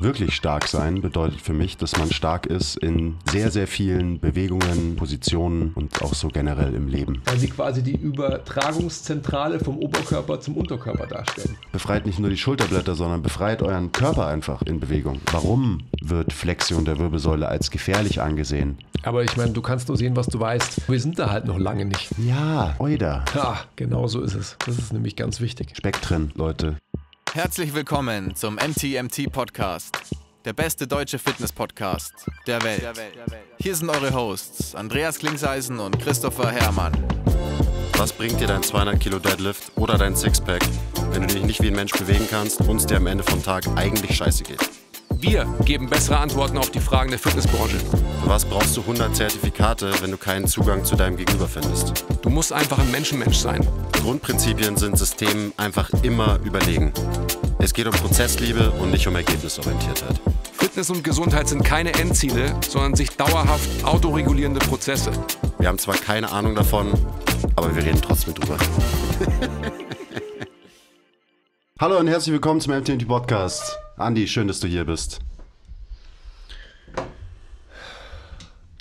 Wirklich stark sein bedeutet für mich, dass man stark ist in sehr, sehr vielen Bewegungen, Positionen und auch so generell im Leben. Weil sie quasi die Übertragungszentrale vom Oberkörper zum Unterkörper darstellen. Befreit nicht nur die Schulterblätter, sondern befreit euren Körper einfach in Bewegung. Warum wird Flexion der Wirbelsäule als gefährlich angesehen? Aber ich meine, du kannst nur sehen, was du weißt. Wir sind da halt noch lange nicht. Ja, oida. Ja, genau so ist es. Das ist nämlich ganz wichtig. Spektren, Leute. Herzlich willkommen zum MTMT Podcast, der beste deutsche Fitness-Podcast der Welt. Hier sind eure Hosts Andreas Klingseisen und Christopher Hermann. Was bringt dir dein 200 Kilo Deadlift oder dein Sixpack, wenn du dich nicht wie ein Mensch bewegen kannst und es dir am Ende vom Tag eigentlich scheiße geht? Wir geben bessere Antworten auf die Fragen der Fitnessbranche. was brauchst du 100 Zertifikate, wenn du keinen Zugang zu deinem Gegenüber findest? Du musst einfach ein Menschenmensch sein. Grundprinzipien sind Systemen einfach immer überlegen. Es geht um Prozessliebe und nicht um Ergebnisorientiertheit. Fitness und Gesundheit sind keine Endziele, sondern sich dauerhaft autoregulierende Prozesse. Wir haben zwar keine Ahnung davon, aber wir reden trotzdem drüber. Hallo und herzlich willkommen zum MTNT Podcast. Andi, schön, dass du hier bist.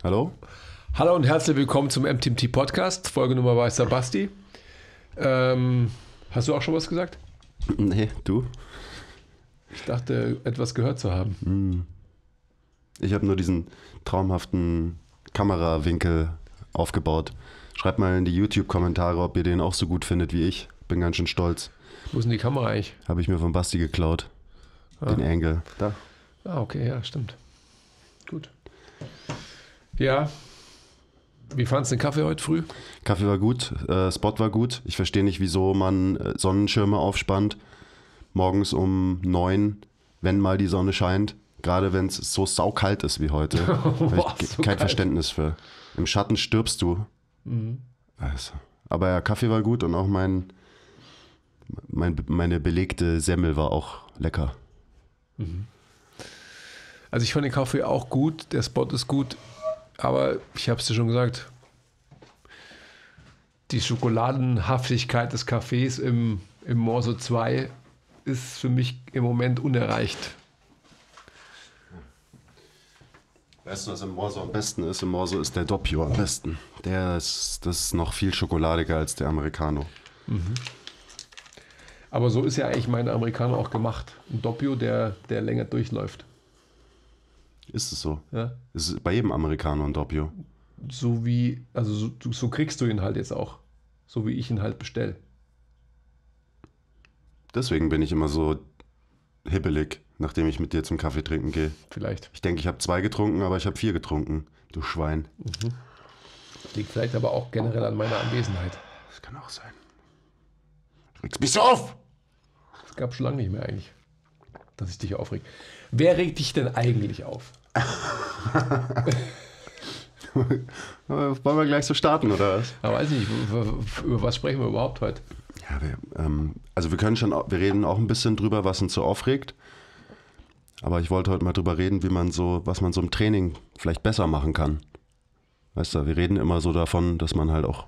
Hallo? Hallo und herzlich willkommen zum MTMT Podcast. Folgenummer war Basti. Ähm, hast du auch schon was gesagt? Nee, du? Ich dachte, etwas gehört zu haben. Hm. Ich habe nur diesen traumhaften Kamerawinkel aufgebaut. Schreibt mal in die YouTube-Kommentare, ob ihr den auch so gut findet wie ich. Bin ganz schön stolz. Wo ist denn die Kamera eigentlich? Habe ich mir von Basti geklaut. Den ah. da. Ah, okay, ja, stimmt. Gut. Ja. Wie fandest du den Kaffee heute früh? Kaffee war gut, äh, Spot war gut. Ich verstehe nicht, wieso man äh, Sonnenschirme aufspannt. Morgens um neun, wenn mal die Sonne scheint. Gerade wenn es so saukalt ist wie heute. Boah, so kein kalt. Verständnis für. Im Schatten stirbst du. Mhm. Also. Aber ja, Kaffee war gut und auch mein, mein, meine belegte Semmel war auch lecker. Mhm. Also ich fand den Kaffee auch gut, der Spot ist gut, aber ich habe es dir schon gesagt, die Schokoladenhaftigkeit des Kaffees im, im Morso 2 ist für mich im Moment unerreicht. Weißt du, was im Morso am besten ist? Im Morso ist der Doppio am besten. Der ist, das ist noch viel schokoladiger als der Americano. Mhm. Aber so ist ja eigentlich mein Amerikaner auch gemacht. Ein Doppio, der, der länger durchläuft. Ist es so? Ja. Ist es bei jedem Amerikaner ein Doppio? So wie, also so, so kriegst du ihn halt jetzt auch. So wie ich ihn halt bestell. Deswegen bin ich immer so hibbelig, nachdem ich mit dir zum Kaffee trinken gehe. Vielleicht. Ich denke, ich habe zwei getrunken, aber ich habe vier getrunken. Du Schwein. Mhm. Liegt vielleicht aber auch generell an meiner Anwesenheit. Das kann auch sein. Du regst mich so auf! gab es schon lange nicht mehr eigentlich, dass ich dich aufreg. Wer regt dich denn eigentlich auf? Wollen wir gleich so starten, oder was? Ja, weiß nicht, über was sprechen wir überhaupt heute? Ja, wir, ähm, also wir können schon, wir reden auch ein bisschen drüber, was uns so aufregt. Aber ich wollte heute mal drüber reden, wie man so, was man so im Training vielleicht besser machen kann. Weißt du, wir reden immer so davon, dass man halt auch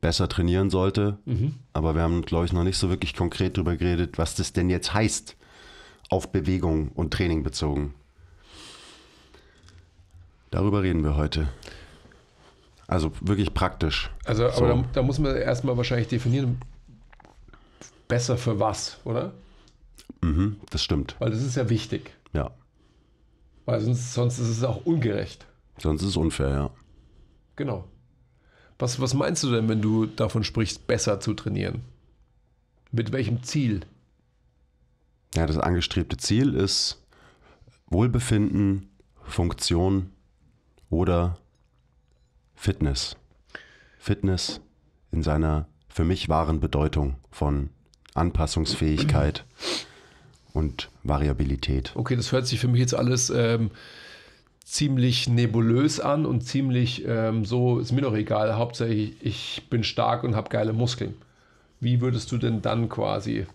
besser trainieren sollte. Mhm. Aber wir haben, glaube ich, noch nicht so wirklich konkret darüber geredet, was das denn jetzt heißt, auf Bewegung und Training bezogen. Darüber reden wir heute. Also wirklich praktisch. Also, aber so. da, da, muss man erstmal wahrscheinlich definieren, besser für was, oder? Mhm, das stimmt. Weil das ist ja wichtig. Ja. Weil sonst, sonst ist es auch ungerecht. Sonst ist es unfair, ja. Genau. Was, was meinst du denn, wenn du davon sprichst, besser zu trainieren? Mit welchem Ziel? Ja, das angestrebte Ziel ist Wohlbefinden, Funktion oder Fitness. Fitness in seiner für mich wahren Bedeutung von Anpassungsfähigkeit und Variabilität. Okay, das hört sich für mich jetzt alles ähm, ziemlich nebulös an und ziemlich ähm, so ist mir doch egal. Hauptsächlich ich bin stark und habe geile Muskeln. Wie würdest du denn dann quasi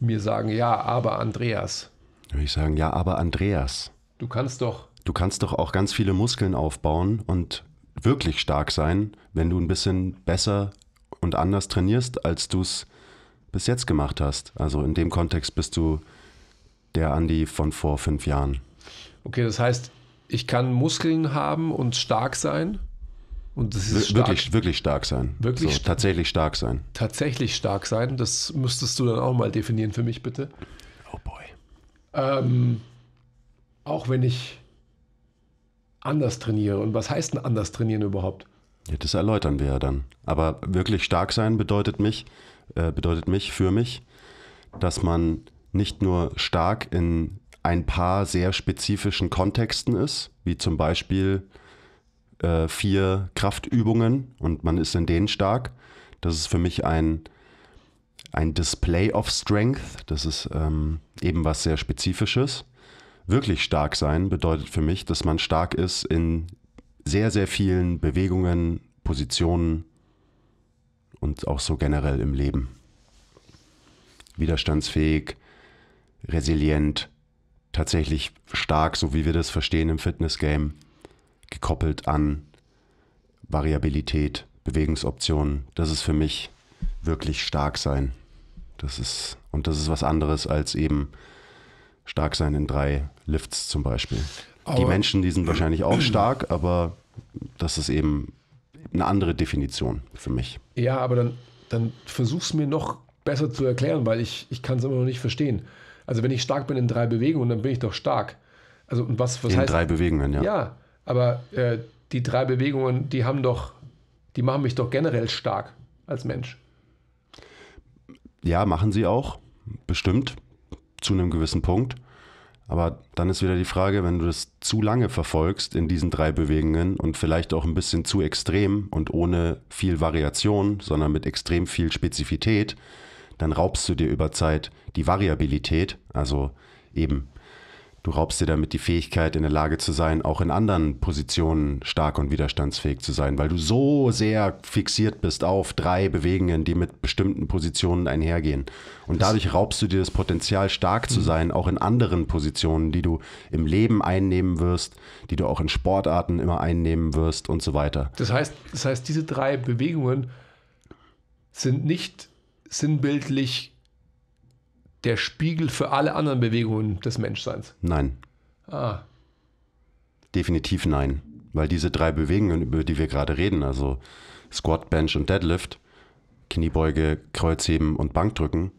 mir sagen, ja, aber Andreas? Würde ich sagen, ja, aber Andreas. Du kannst doch. Du kannst doch auch ganz viele Muskeln aufbauen und wirklich stark sein, wenn du ein bisschen besser und anders trainierst, als du es bis jetzt gemacht hast. Also in dem Kontext bist du der Andi von vor fünf Jahren. Okay, das heißt, ich kann Muskeln haben und stark sein. Und das ist stark. wirklich, wirklich stark sein. Wirklich so, tatsächlich stark sein. Tatsächlich stark sein. Das müsstest du dann auch mal definieren für mich, bitte. Oh boy. Ähm, auch wenn ich anders trainiere. Und was heißt denn anders trainieren überhaupt? Ja, das erläutern wir ja dann. Aber wirklich stark sein bedeutet mich, äh, bedeutet mich für mich, dass man nicht nur stark in ein paar sehr spezifischen Kontexten ist, wie zum Beispiel äh, vier Kraftübungen und man ist in denen stark. Das ist für mich ein, ein Display of Strength. Das ist ähm, eben was sehr Spezifisches. Wirklich stark sein bedeutet für mich, dass man stark ist in sehr, sehr vielen Bewegungen, Positionen und auch so generell im Leben. Widerstandsfähig, resilient, tatsächlich stark, so wie wir das verstehen im Fitness-Game, gekoppelt an Variabilität, Bewegungsoptionen. Das ist für mich wirklich stark sein. Das ist, und das ist was anderes als eben stark sein in drei Lifts zum Beispiel. Aber die Menschen, die sind wahrscheinlich auch stark, aber das ist eben eine andere Definition für mich. Ja, aber dann, dann es mir noch besser zu erklären, weil ich, ich kann es immer noch nicht verstehen. Also wenn ich stark bin in drei Bewegungen, dann bin ich doch stark. Also und was, was in heißt? In drei Bewegungen, ja. Ja, aber äh, die drei Bewegungen, die haben doch, die machen mich doch generell stark als Mensch. Ja, machen sie auch, bestimmt, zu einem gewissen Punkt. Aber dann ist wieder die Frage, wenn du das zu lange verfolgst in diesen drei Bewegungen und vielleicht auch ein bisschen zu extrem und ohne viel Variation, sondern mit extrem viel Spezifität, dann raubst du dir über Zeit die Variabilität, also eben, du raubst dir damit die Fähigkeit, in der Lage zu sein, auch in anderen Positionen stark und widerstandsfähig zu sein, weil du so sehr fixiert bist auf drei Bewegungen, die mit bestimmten Positionen einhergehen. Und dadurch raubst du dir das Potenzial, stark zu mhm. sein, auch in anderen Positionen, die du im Leben einnehmen wirst, die du auch in Sportarten immer einnehmen wirst und so weiter. Das heißt, das heißt diese drei Bewegungen sind nicht sinnbildlich der Spiegel für alle anderen Bewegungen des Menschseins? Nein. Ah. Definitiv nein. Weil diese drei Bewegungen, über die wir gerade reden, also Squat, Bench und Deadlift, Kniebeuge, Kreuzheben und Bankdrücken,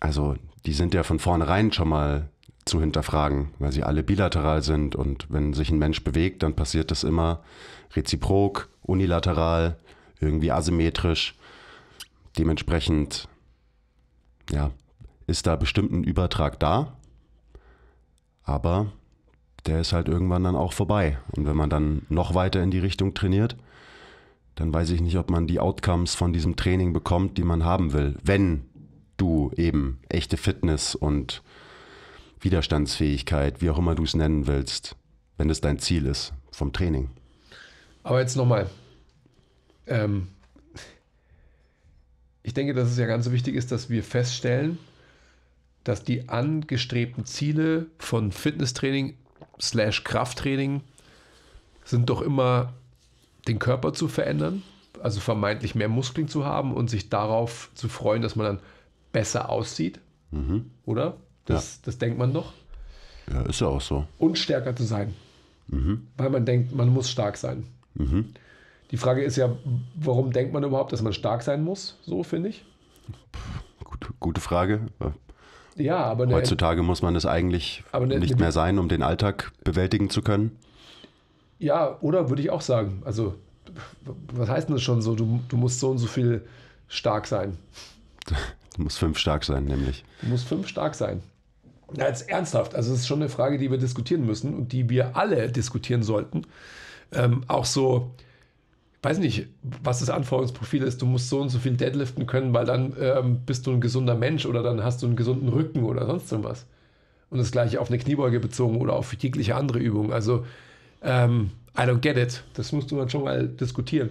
also die sind ja von vornherein schon mal zu hinterfragen, weil sie alle bilateral sind und wenn sich ein Mensch bewegt, dann passiert das immer reziprok, unilateral, irgendwie asymmetrisch. Dementsprechend ja, ist da bestimmt ein Übertrag da, aber der ist halt irgendwann dann auch vorbei. Und wenn man dann noch weiter in die Richtung trainiert, dann weiß ich nicht, ob man die Outcomes von diesem Training bekommt, die man haben will, wenn du eben echte Fitness und Widerstandsfähigkeit, wie auch immer du es nennen willst, wenn es dein Ziel ist vom Training. Aber jetzt nochmal. Ähm, ich denke, dass es ja ganz wichtig ist, dass wir feststellen, dass die angestrebten Ziele von Fitnesstraining slash Krafttraining sind doch immer den Körper zu verändern, also vermeintlich mehr Muskeln zu haben und sich darauf zu freuen, dass man dann besser aussieht. Mhm. Oder? Das, ja. das denkt man doch. Ja, ist ja auch so. Und stärker zu sein. Mhm. Weil man denkt, man muss stark sein. Mhm. Die Frage ist ja, warum denkt man überhaupt, dass man stark sein muss? So finde ich. Gute, gute Frage. Ja, aber heutzutage muss man es eigentlich eine, nicht mehr sein, um den Alltag bewältigen zu können. Ja, oder würde ich auch sagen. Also, was heißt denn das schon so? Du, du musst so und so viel stark sein. Du musst fünf stark sein, nämlich. Du musst fünf stark sein. Na, jetzt ernsthaft. Also, es ist schon eine Frage, die wir diskutieren müssen und die wir alle diskutieren sollten. Ähm, auch so, weiß nicht, was das Anforderungsprofil ist, du musst so und so viel deadliften können, weil dann ähm, bist du ein gesunder Mensch oder dann hast du einen gesunden Rücken oder sonst irgendwas. Und das gleiche auf eine Kniebeuge bezogen oder auf jegliche andere Übung. Also, ähm, I don't get it. Das musst du dann schon mal diskutieren.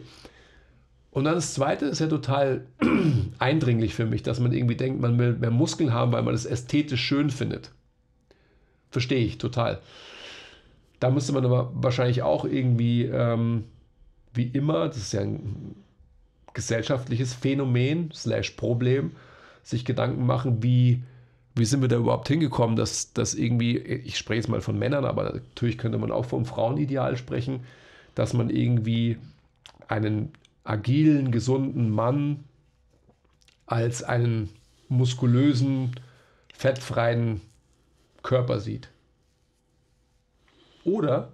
Und dann das Zweite ist ja total eindringlich für mich, dass man irgendwie denkt, man will mehr Muskeln haben, weil man das ästhetisch schön findet. Verstehe ich total. Da müsste man aber wahrscheinlich auch irgendwie ähm, wie immer, das ist ja ein gesellschaftliches Phänomen, slash Problem, sich Gedanken machen, wie, wie sind wir da überhaupt hingekommen, dass, das irgendwie, ich spreche jetzt mal von Männern, aber natürlich könnte man auch vom Frauenideal sprechen, dass man irgendwie einen agilen, gesunden Mann als einen muskulösen, fettfreien Körper sieht. Oder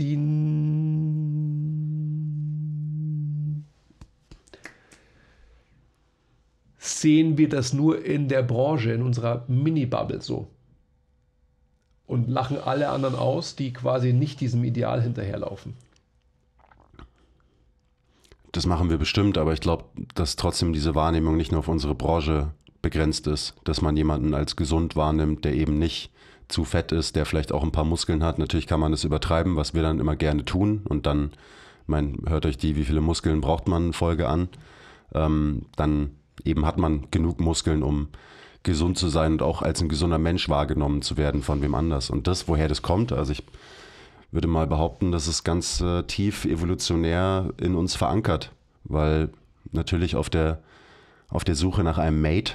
Medizin sehen wir das nur in der Branche, in unserer Mini-Bubble so. Und lachen alle anderen aus, die quasi nicht diesem Ideal hinterherlaufen. Das machen wir bestimmt, aber ich glaube, dass trotzdem diese Wahrnehmung nicht nur auf unsere Branche begrenzt ist, dass man jemanden als gesund wahrnimmt, der eben nicht zu fett ist, der vielleicht auch ein paar Muskeln hat. Natürlich kann man das übertreiben, was wir dann immer gerne tun. Und dann, mein, hört euch die, wie viele Muskeln braucht man Folge an. Ähm, dann eben hat man genug Muskeln, um gesund zu sein und auch als ein gesunder Mensch wahrgenommen zu werden von wem anders. Und das, woher das kommt, also ich würde mal behaupten, das ist ganz äh, tief evolutionär in uns verankert, weil natürlich auf der, auf der Suche nach einem Mate,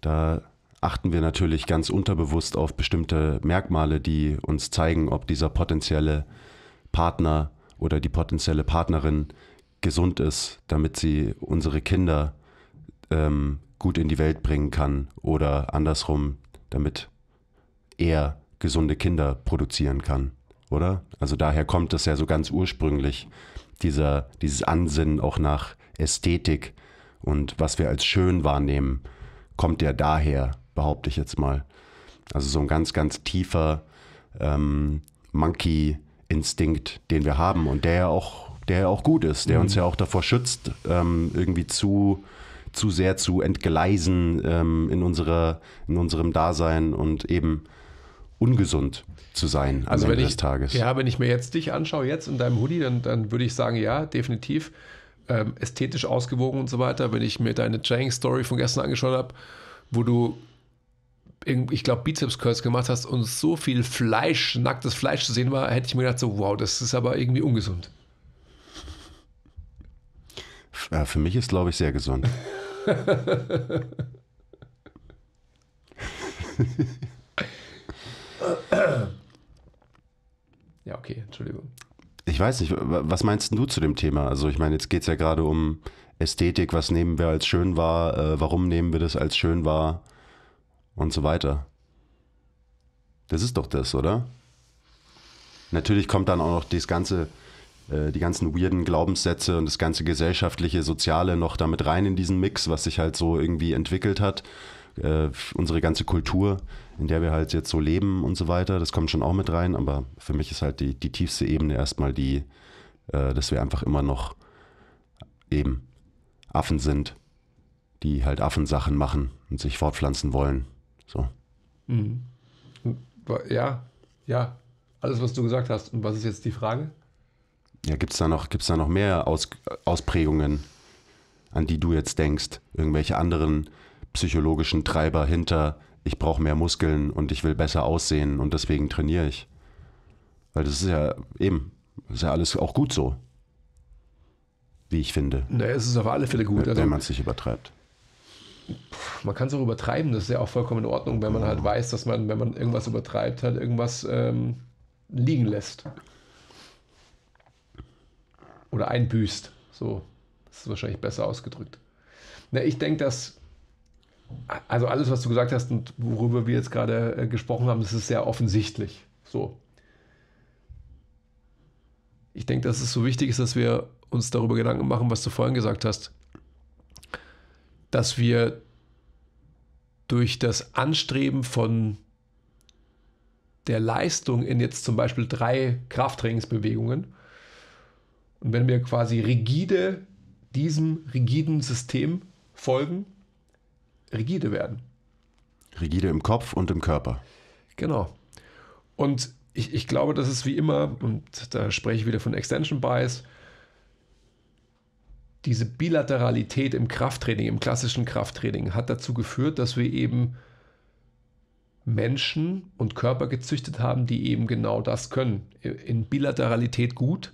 da achten wir natürlich ganz unterbewusst auf bestimmte Merkmale, die uns zeigen, ob dieser potenzielle Partner oder die potenzielle Partnerin gesund ist, damit sie unsere Kinder ähm, gut in die Welt bringen kann oder andersrum, damit er gesunde Kinder produzieren kann, oder? Also daher kommt es ja so ganz ursprünglich, dieser, dieses Ansinnen auch nach Ästhetik und was wir als schön wahrnehmen, kommt ja daher behaupte ich jetzt mal. Also so ein ganz, ganz tiefer ähm, Monkey-Instinkt, den wir haben und der ja auch, der ja auch gut ist, der mhm. uns ja auch davor schützt, ähm, irgendwie zu, zu sehr zu entgleisen ähm, in, unserer, in unserem Dasein und eben ungesund zu sein am also Ende ich, des Tages. Ja, wenn ich mir jetzt dich anschaue, jetzt in deinem Hoodie, dann, dann würde ich sagen, ja, definitiv. Ähm, ästhetisch ausgewogen und so weiter. Wenn ich mir deine Jank-Story von gestern angeschaut habe, wo du ich glaube, Bizeps Curls gemacht hast und so viel Fleisch, nacktes Fleisch zu sehen war, hätte ich mir gedacht, so, wow, das ist aber irgendwie ungesund. Ja, für mich ist, glaube ich, sehr gesund. ja, okay, Entschuldigung. Ich weiß nicht, was meinst du zu dem Thema? Also ich meine, jetzt geht es ja gerade um Ästhetik, was nehmen wir als schön wahr? Äh, warum nehmen wir das als schön wahr? und so weiter. Das ist doch das, oder? Natürlich kommt dann auch noch das ganze, äh, die ganzen weirden Glaubenssätze und das ganze gesellschaftliche, soziale noch damit rein in diesen Mix, was sich halt so irgendwie entwickelt hat. Äh, unsere ganze Kultur, in der wir halt jetzt so leben und so weiter, das kommt schon auch mit rein, aber für mich ist halt die, die tiefste Ebene erstmal die, äh, dass wir einfach immer noch eben Affen sind, die halt Affensachen machen und sich fortpflanzen wollen so. Mhm. Ja, ja. Alles, was du gesagt hast. Und was ist jetzt die Frage? Ja, gibt es da, noch, da noch mehr Aus, Ausprägungen, an die du jetzt denkst? Irgendwelche anderen psychologischen Treiber hinter, ich brauche mehr Muskeln und ich will besser aussehen und deswegen trainiere ich? Weil das ist ja eben, das ist ja alles auch gut so, wie ich finde. Naja, es ist auf alle Fälle gut. Wenn, also, man es nicht übertreibt man kann es auch übertreiben, das ist ja auch vollkommen in Ordnung, wenn man halt weiß, dass man, wenn man irgendwas übertreibt, halt irgendwas ähm, liegen lässt. Oder einbüßt. So, das ist wahrscheinlich besser ausgedrückt. Na, ich denke, dass, also alles, was du gesagt hast und worüber wir jetzt gerade äh, gesprochen haben, das ist sehr offensichtlich. So. Ich denke, dass es so wichtig ist, dass wir uns darüber Gedanken machen, was du vorhin gesagt hast dass wir durch das Anstreben von der Leistung in jetzt zum Beispiel drei Krafttrainingsbewegungen, und wenn wir quasi rigide diesem rigiden System folgen, rigide werden. Rigide im Kopf und im Körper. Genau. Und ich, ich glaube, das ist wie immer, und da spreche ich wieder von Extension Bias, diese Bilateralität im Krafttraining, im klassischen Krafttraining, hat dazu geführt, dass wir eben Menschen und Körper gezüchtet haben, die eben genau das können. In Bilateralität gut,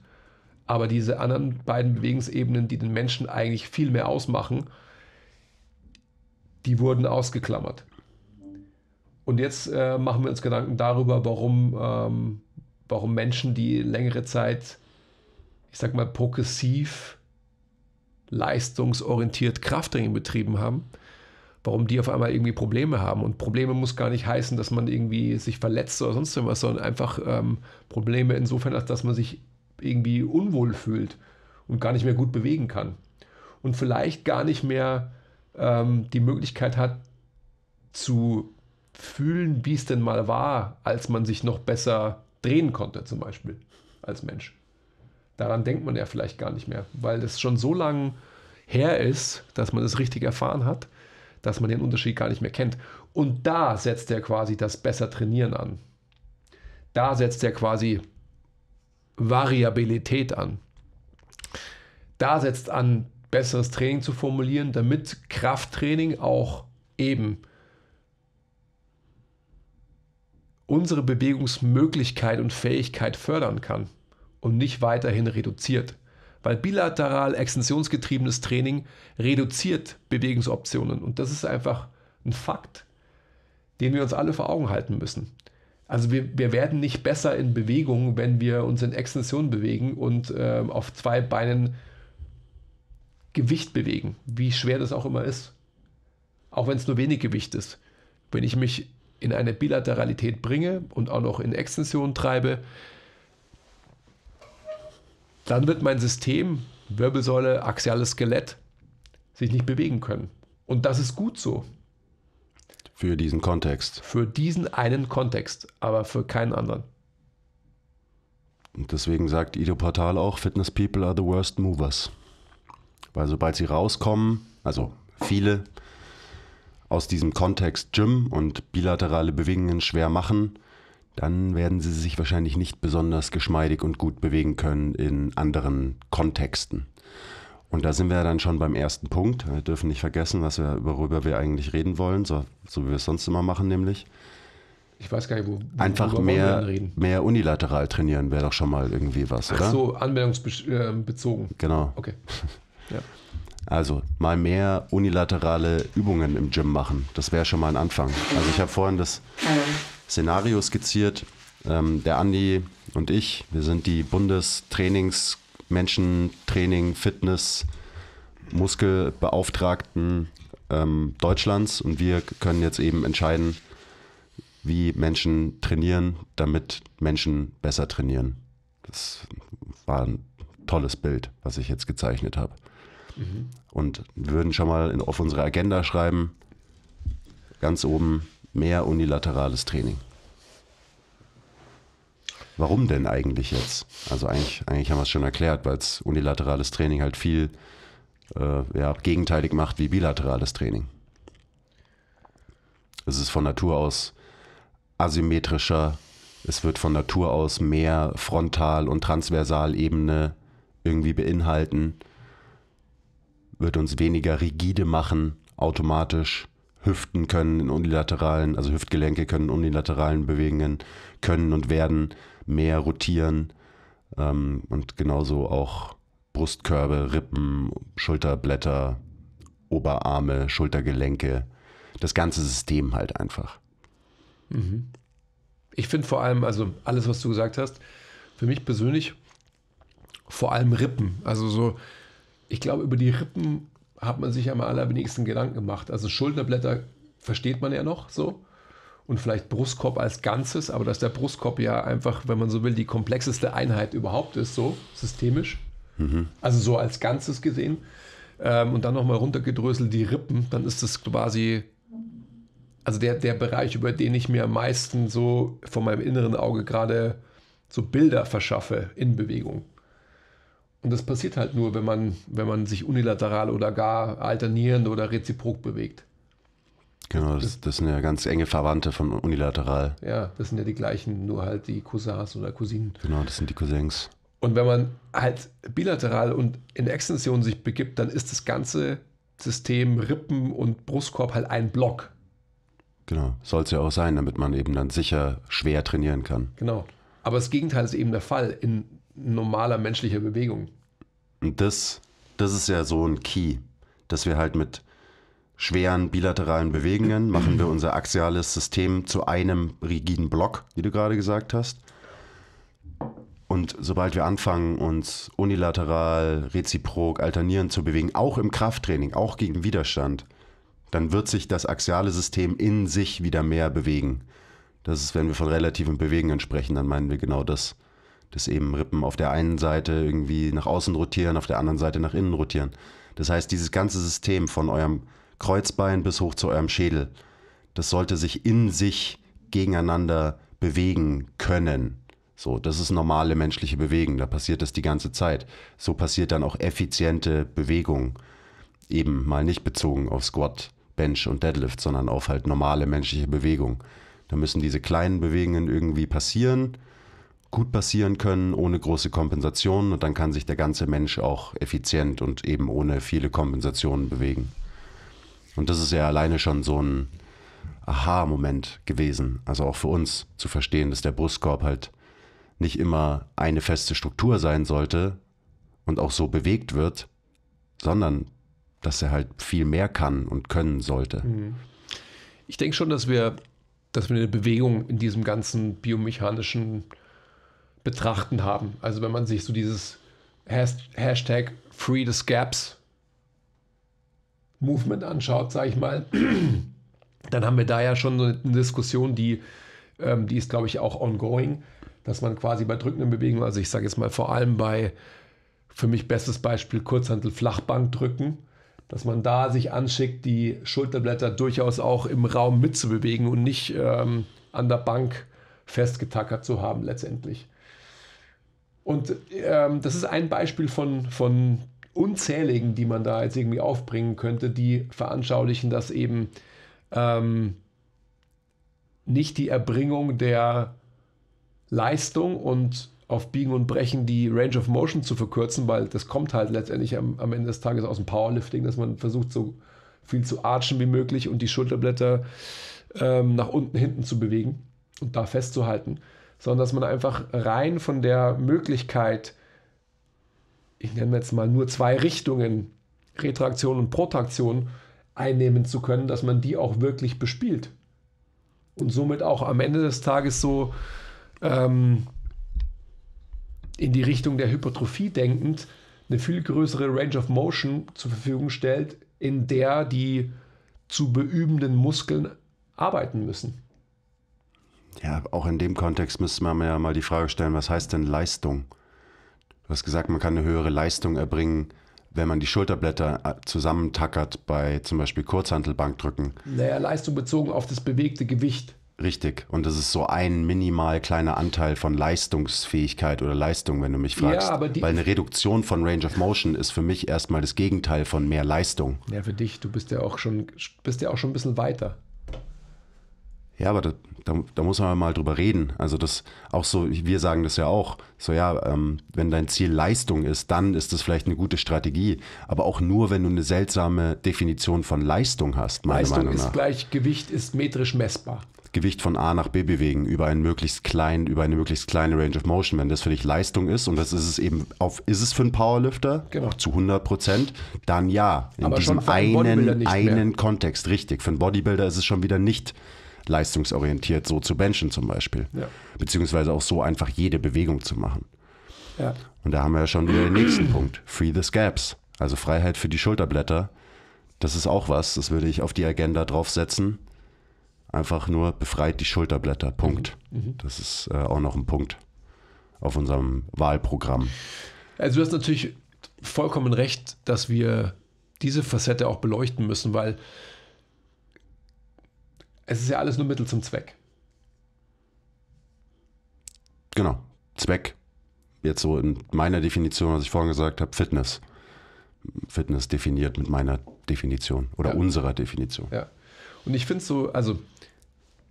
aber diese anderen beiden Bewegungsebenen, die den Menschen eigentlich viel mehr ausmachen, die wurden ausgeklammert. Und jetzt äh, machen wir uns Gedanken darüber, warum, ähm, warum Menschen, die längere Zeit, ich sag mal, progressiv leistungsorientiert Krafttraining betrieben haben, warum die auf einmal irgendwie Probleme haben. Und Probleme muss gar nicht heißen, dass man irgendwie sich verletzt oder sonst irgendwas, sondern einfach ähm, Probleme insofern, als dass man sich irgendwie unwohl fühlt und gar nicht mehr gut bewegen kann. Und vielleicht gar nicht mehr ähm, die Möglichkeit hat, zu fühlen, wie es denn mal war, als man sich noch besser drehen konnte, zum Beispiel, als Mensch daran denkt man ja vielleicht gar nicht mehr, weil das schon so lange her ist, dass man es das richtig erfahren hat, dass man den Unterschied gar nicht mehr kennt. Und da setzt er quasi das besser trainieren an. Da setzt er quasi Variabilität an. Da setzt an, besseres Training zu formulieren, damit Krafttraining auch eben unsere Bewegungsmöglichkeit und Fähigkeit fördern kann und nicht weiterhin reduziert. Weil bilateral extensionsgetriebenes Training reduziert Bewegungsoptionen und das ist einfach ein Fakt, den wir uns alle vor Augen halten müssen. Also wir, wir werden nicht besser in Bewegung, wenn wir uns in Extension bewegen und äh, auf zwei Beinen Gewicht bewegen, wie schwer das auch immer ist. Auch wenn es nur wenig Gewicht ist. Wenn ich mich in eine Bilateralität bringe und auch noch in Extension treibe, dann wird mein System, Wirbelsäule, axiales Skelett, sich nicht bewegen können. Und das ist gut so. Für diesen Kontext. Für diesen einen Kontext, aber für keinen anderen. Und deswegen sagt Ido Portal auch, Fitness People are the worst movers. Weil sobald sie rauskommen, also viele aus diesem Kontext Gym und bilaterale Bewegungen schwer machen, dann werden sie sich wahrscheinlich nicht besonders geschmeidig und gut bewegen können in anderen Kontexten. Und da sind wir dann schon beim ersten Punkt. Wir dürfen nicht vergessen, was wir, worüber wir eigentlich reden wollen, so, so wie wir es sonst immer machen, nämlich. Ich weiß gar nicht, wo. Einfach mehr, mehr unilateral trainieren wäre doch schon mal irgendwie was, Ach oder? so, anwendungsbezogen. Äh, genau. Okay. Ja. Also mal mehr unilaterale Übungen im Gym machen. Das wäre schon mal ein Anfang. Also ich habe vorhin das Szenario skizziert. Ähm, der Andi und ich, wir sind die Bundestrainings, Menschen, Training, Fitness, Muskelbeauftragten ähm, Deutschlands und wir können jetzt eben entscheiden, wie Menschen trainieren, damit Menschen besser trainieren. Das war ein tolles Bild, was ich jetzt gezeichnet habe. Mhm. Und würden schon mal in, auf unsere Agenda schreiben, ganz oben mehr unilaterales Training. Warum denn eigentlich jetzt? Also eigentlich, eigentlich haben wir es schon erklärt, weil es unilaterales Training halt viel äh, ja, gegenteilig macht wie bilaterales Training. Es ist von Natur aus asymmetrischer, es wird von Natur aus mehr Frontal- und Transversalebene irgendwie beinhalten, wird uns weniger rigide machen, automatisch Hüften können in unilateralen, also Hüftgelenke können in unilateralen Bewegungen, können und werden mehr rotieren ähm, und genauso auch Brustkörbe, Rippen, Schulterblätter, Oberarme, Schultergelenke, das ganze System halt einfach. Mhm. Ich finde vor allem, also alles, was du gesagt hast, für mich persönlich vor allem Rippen. Also so, ich glaube, über die Rippen hat man sich am allerwenigsten Gedanken gemacht. Also Schulterblätter versteht man ja noch so. Und vielleicht Brustkorb als Ganzes, aber dass der Brustkorb ja einfach, wenn man so will, die komplexeste Einheit überhaupt ist, so systemisch. Mhm. Also so als Ganzes gesehen. Ähm, und dann nochmal runtergedröselt die Rippen, dann ist das quasi, also der, der Bereich, über den ich mir am meisten so von meinem inneren Auge gerade so Bilder verschaffe in Bewegung. Und das passiert halt nur, wenn man, wenn man sich unilateral oder gar alternierend oder reziprok bewegt. Genau, das, das sind ja ganz enge Verwandte von unilateral. Ja, das sind ja die gleichen, nur halt die Cousins oder Cousinen. Genau, das sind die Cousins. Und wenn man halt bilateral und in Extension sich begibt, dann ist das ganze System Rippen und Brustkorb halt ein Block. Genau, soll es ja auch sein, damit man eben dann sicher schwer trainieren kann. Genau. Aber das Gegenteil ist eben der Fall. In normaler menschlicher Bewegung. Und das, das ist ja so ein Key, dass wir halt mit schweren bilateralen Bewegungen machen wir unser axiales System zu einem rigiden Block, wie du gerade gesagt hast. Und sobald wir anfangen, uns unilateral, reziprok, alternierend zu bewegen, auch im Krafttraining, auch gegen Widerstand, dann wird sich das axiale System in sich wieder mehr bewegen. Das ist, wenn wir von relativen Bewegungen sprechen, dann meinen wir genau das dass eben Rippen auf der einen Seite irgendwie nach außen rotieren, auf der anderen Seite nach innen rotieren. Das heißt, dieses ganze System von eurem Kreuzbein bis hoch zu eurem Schädel, das sollte sich in sich gegeneinander bewegen können. So, das ist normale menschliche Bewegung, da passiert das die ganze Zeit. So passiert dann auch effiziente Bewegung. Eben mal nicht bezogen auf Squat, Bench und Deadlift, sondern auf halt normale menschliche Bewegung. Da müssen diese kleinen Bewegungen irgendwie passieren gut passieren können, ohne große Kompensationen. Und dann kann sich der ganze Mensch auch effizient und eben ohne viele Kompensationen bewegen. Und das ist ja alleine schon so ein Aha-Moment gewesen. Also auch für uns zu verstehen, dass der Brustkorb halt nicht immer eine feste Struktur sein sollte und auch so bewegt wird, sondern dass er halt viel mehr kann und können sollte. Mhm. Ich denke schon, dass wir, dass wir eine Bewegung in diesem ganzen biomechanischen betrachten haben. Also wenn man sich so dieses Hashtag Free the Scabs Movement anschaut, sage ich mal, dann haben wir da ja schon so eine Diskussion, die, ähm, die ist, glaube ich, auch ongoing, dass man quasi bei drückenden Bewegungen, also ich sage jetzt mal vor allem bei, für mich bestes Beispiel, Kurzhantel Flachbank drücken, dass man da sich anschickt, die Schulterblätter durchaus auch im Raum mitzubewegen und nicht ähm, an der Bank festgetackert zu haben letztendlich. Und ähm, das ist ein Beispiel von, von unzähligen, die man da jetzt irgendwie aufbringen könnte, die veranschaulichen, dass eben ähm, nicht die Erbringung der Leistung und auf Biegen und Brechen die Range of Motion zu verkürzen, weil das kommt halt letztendlich am, am Ende des Tages aus dem Powerlifting, dass man versucht, so viel zu archen wie möglich und die Schulterblätter ähm, nach unten, hinten zu bewegen und da festzuhalten sondern dass man einfach rein von der Möglichkeit, ich nenne jetzt mal nur zwei Richtungen, Retraktion und Protraktion, einnehmen zu können, dass man die auch wirklich bespielt. Und somit auch am Ende des Tages so ähm, in die Richtung der Hypertrophie denkend eine viel größere Range of Motion zur Verfügung stellt, in der die zu beübenden Muskeln arbeiten müssen. Ja, auch in dem Kontext müsste man ja mal die Frage stellen, was heißt denn Leistung? Du hast gesagt, man kann eine höhere Leistung erbringen, wenn man die Schulterblätter äh, zusammentackert bei zum Beispiel Kurzhantelbankdrücken. Naja, Leistung bezogen auf das bewegte Gewicht. Richtig. Und das ist so ein minimal kleiner Anteil von Leistungsfähigkeit oder Leistung, wenn du mich fragst. Ja, aber die Weil eine Reduktion von Range of Motion ist für mich erstmal das Gegenteil von mehr Leistung. Ja, für dich, du bist ja auch schon, bist ja auch schon ein bisschen weiter ja, aber da, da, da, muss man mal drüber reden. Also das auch so, wir sagen das ja auch, so ja, ähm, wenn dein Ziel Leistung ist, dann ist das vielleicht eine gute Strategie. Aber auch nur, wenn du eine seltsame Definition von Leistung hast, meiner Leistung Meinung nach. ist gleich, Gewicht ist metrisch messbar. Gewicht von A nach B bewegen über einen möglichst kleinen, über eine möglichst kleine Range of Motion, wenn das für dich Leistung ist und das ist es eben auf, ist es für einen Powerlifter genau. auch zu 100 Prozent, dann ja. In Aber diesem einen, einen mehr. Kontext, richtig. Für einen Bodybuilder ist es schon wieder nicht leistungsorientiert so zu benchen zum Beispiel. Ja. Beziehungsweise auch so einfach jede Bewegung zu machen. Ja. Und da haben wir ja schon wieder den nächsten Punkt. Free the Scaps. Also Freiheit für die Schulterblätter. Das ist auch was, das würde ich auf die Agenda draufsetzen. Einfach nur befreit die Schulterblätter. Punkt. Mhm. Mhm. Das ist äh, auch noch ein Punkt auf unserem Wahlprogramm. Also du hast natürlich vollkommen recht, dass wir diese Facette auch beleuchten müssen, weil es ist ja alles nur Mittel zum Zweck. Genau, Zweck. Jetzt so in meiner Definition, was ich vorhin gesagt habe, Fitness. Fitness definiert mit meiner Definition oder ja. unserer Definition. Ja. Und ich finde es so, also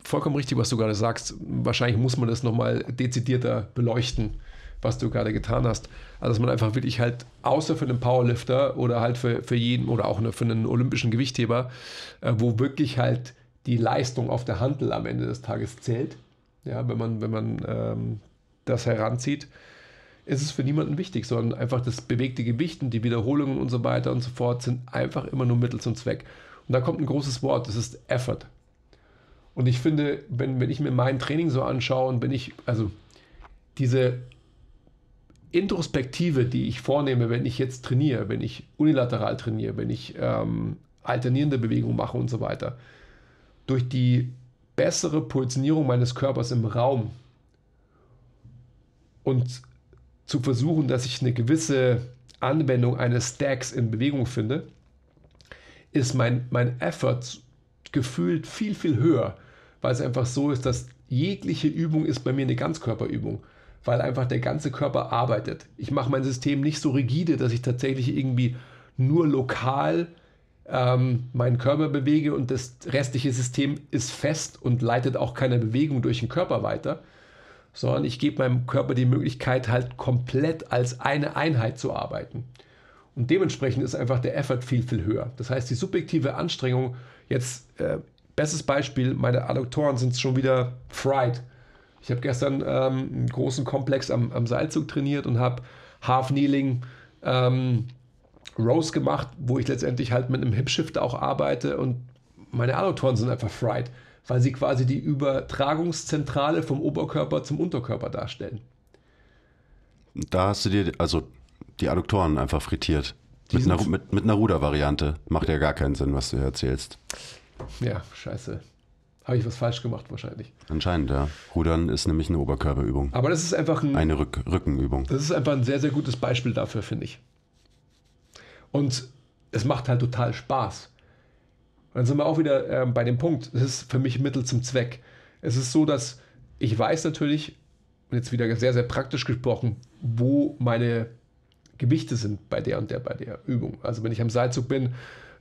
vollkommen richtig, was du gerade sagst. Wahrscheinlich muss man das nochmal dezidierter beleuchten, was du gerade getan hast. Also, dass man einfach wirklich halt, außer für einen Powerlifter oder halt für, für jeden oder auch für einen olympischen Gewichtheber, äh, wo wirklich halt die Leistung auf der Handel am Ende des Tages zählt. Ja, wenn man, wenn man ähm, das heranzieht, ist es für niemanden wichtig, sondern einfach das bewegte Gewicht und die Wiederholungen und so weiter und so fort sind einfach immer nur Mittel zum Zweck. Und da kommt ein großes Wort, das ist Effort. Und ich finde, wenn, wenn ich mir mein Training so anschaue und wenn ich, also diese Introspektive, die ich vornehme, wenn ich jetzt trainiere, wenn ich unilateral trainiere, wenn ich ähm, alternierende Bewegungen mache und so weiter, durch die bessere Positionierung meines Körpers im Raum und zu versuchen, dass ich eine gewisse Anwendung eines Stacks in Bewegung finde, ist mein, mein Effort gefühlt viel, viel höher, weil es einfach so ist, dass jegliche Übung ist bei mir eine Ganzkörperübung, weil einfach der ganze Körper arbeitet. Ich mache mein System nicht so rigide, dass ich tatsächlich irgendwie nur lokal ähm, meinen Körper bewege und das restliche System ist fest und leitet auch keine Bewegung durch den Körper weiter, sondern ich gebe meinem Körper die Möglichkeit, halt komplett als eine Einheit zu arbeiten. Und dementsprechend ist einfach der Effort viel, viel höher. Das heißt, die subjektive Anstrengung, jetzt äh, bestes Beispiel, meine Adduktoren sind schon wieder fried. Ich habe gestern ähm, einen großen Komplex am, am Seilzug trainiert und habe Half-Kneeling ähm, Rose gemacht, wo ich letztendlich halt mit einem Hipshifter auch arbeite und meine Adduktoren sind einfach fried, weil sie quasi die Übertragungszentrale vom Oberkörper zum Unterkörper darstellen. Da hast du dir also die Adduktoren einfach frittiert. mit einer, mit, mit einer ruder Macht ja gar keinen Sinn, was du hier erzählst. Ja, scheiße. Habe ich was falsch gemacht wahrscheinlich. Anscheinend, ja. Rudern ist nämlich eine Oberkörperübung. Aber das ist einfach ein, eine Rück Rückenübung. Das ist einfach ein sehr, sehr gutes Beispiel dafür, finde ich. Und es macht halt total Spaß. Und dann sind wir auch wieder äh, bei dem Punkt, es ist für mich Mittel zum Zweck. Es ist so, dass ich weiß natürlich, jetzt wieder sehr, sehr praktisch gesprochen, wo meine Gewichte sind bei der und der, bei der Übung. Also wenn ich am Seilzug bin,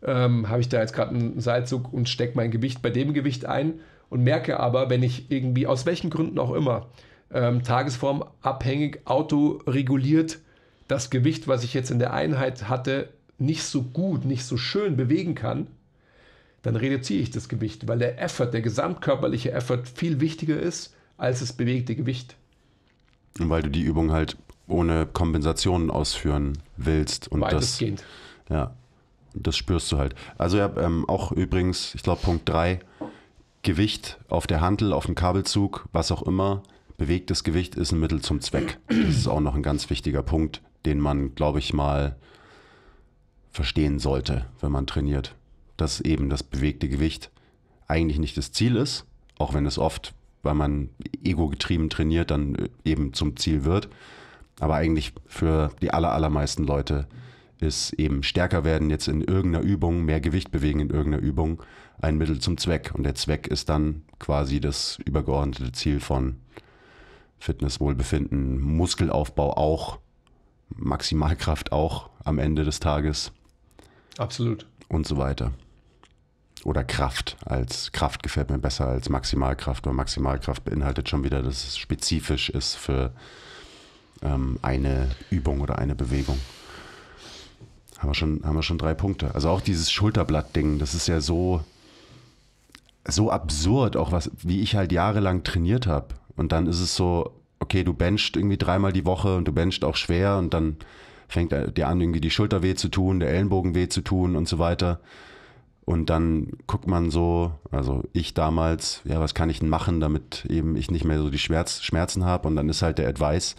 ähm, habe ich da jetzt gerade einen Seilzug und stecke mein Gewicht bei dem Gewicht ein und merke aber, wenn ich irgendwie, aus welchen Gründen auch immer, ähm, Tagesform autoreguliert, das Gewicht, was ich jetzt in der Einheit hatte, nicht so gut, nicht so schön bewegen kann, dann reduziere ich das Gewicht, weil der Effort, der gesamtkörperliche Effort viel wichtiger ist als das bewegte Gewicht. Und weil du die Übung halt ohne Kompensationen ausführen willst und das ja das spürst du halt. Also ja, ähm, auch übrigens, ich glaube Punkt 3, Gewicht auf der Handel, auf dem Kabelzug, was auch immer, bewegtes Gewicht ist ein Mittel zum Zweck. Das ist auch noch ein ganz wichtiger Punkt, den man, glaube ich, mal verstehen sollte, wenn man trainiert. Dass eben das bewegte Gewicht eigentlich nicht das Ziel ist, auch wenn es oft, weil man ego-getrieben trainiert, dann äh, eben zum Ziel wird. Aber eigentlich für die aller, allermeisten Leute ist eben stärker werden jetzt in irgendeiner Übung, mehr Gewicht bewegen in irgendeiner Übung, ein Mittel zum Zweck. Und der Zweck ist dann quasi das übergeordnete Ziel von Fitness, Wohlbefinden, Muskelaufbau auch, Maximalkraft auch am Ende des Tages. Absolut. Und so weiter. Oder Kraft als Kraft gefällt mir besser als Maximalkraft, weil Maximalkraft beinhaltet schon wieder, dass es spezifisch ist für ähm, eine Übung oder eine Bewegung. Haben wir, schon, haben wir schon drei Punkte. Also auch dieses Schulterblatt-Ding, das ist ja so, so absurd, auch was, wie ich halt jahrelang trainiert habe. Und dann ist es so, okay, du benchst irgendwie dreimal die Woche und du benchst auch schwer und dann fängt dir an, irgendwie die Schulter weh zu tun, der Ellenbogen weh zu tun und so weiter. Und dann guckt man so, also ich damals, ja, was kann ich denn machen, damit eben ich nicht mehr so die Schmerz, Schmerzen habe? Und dann ist halt der Advice,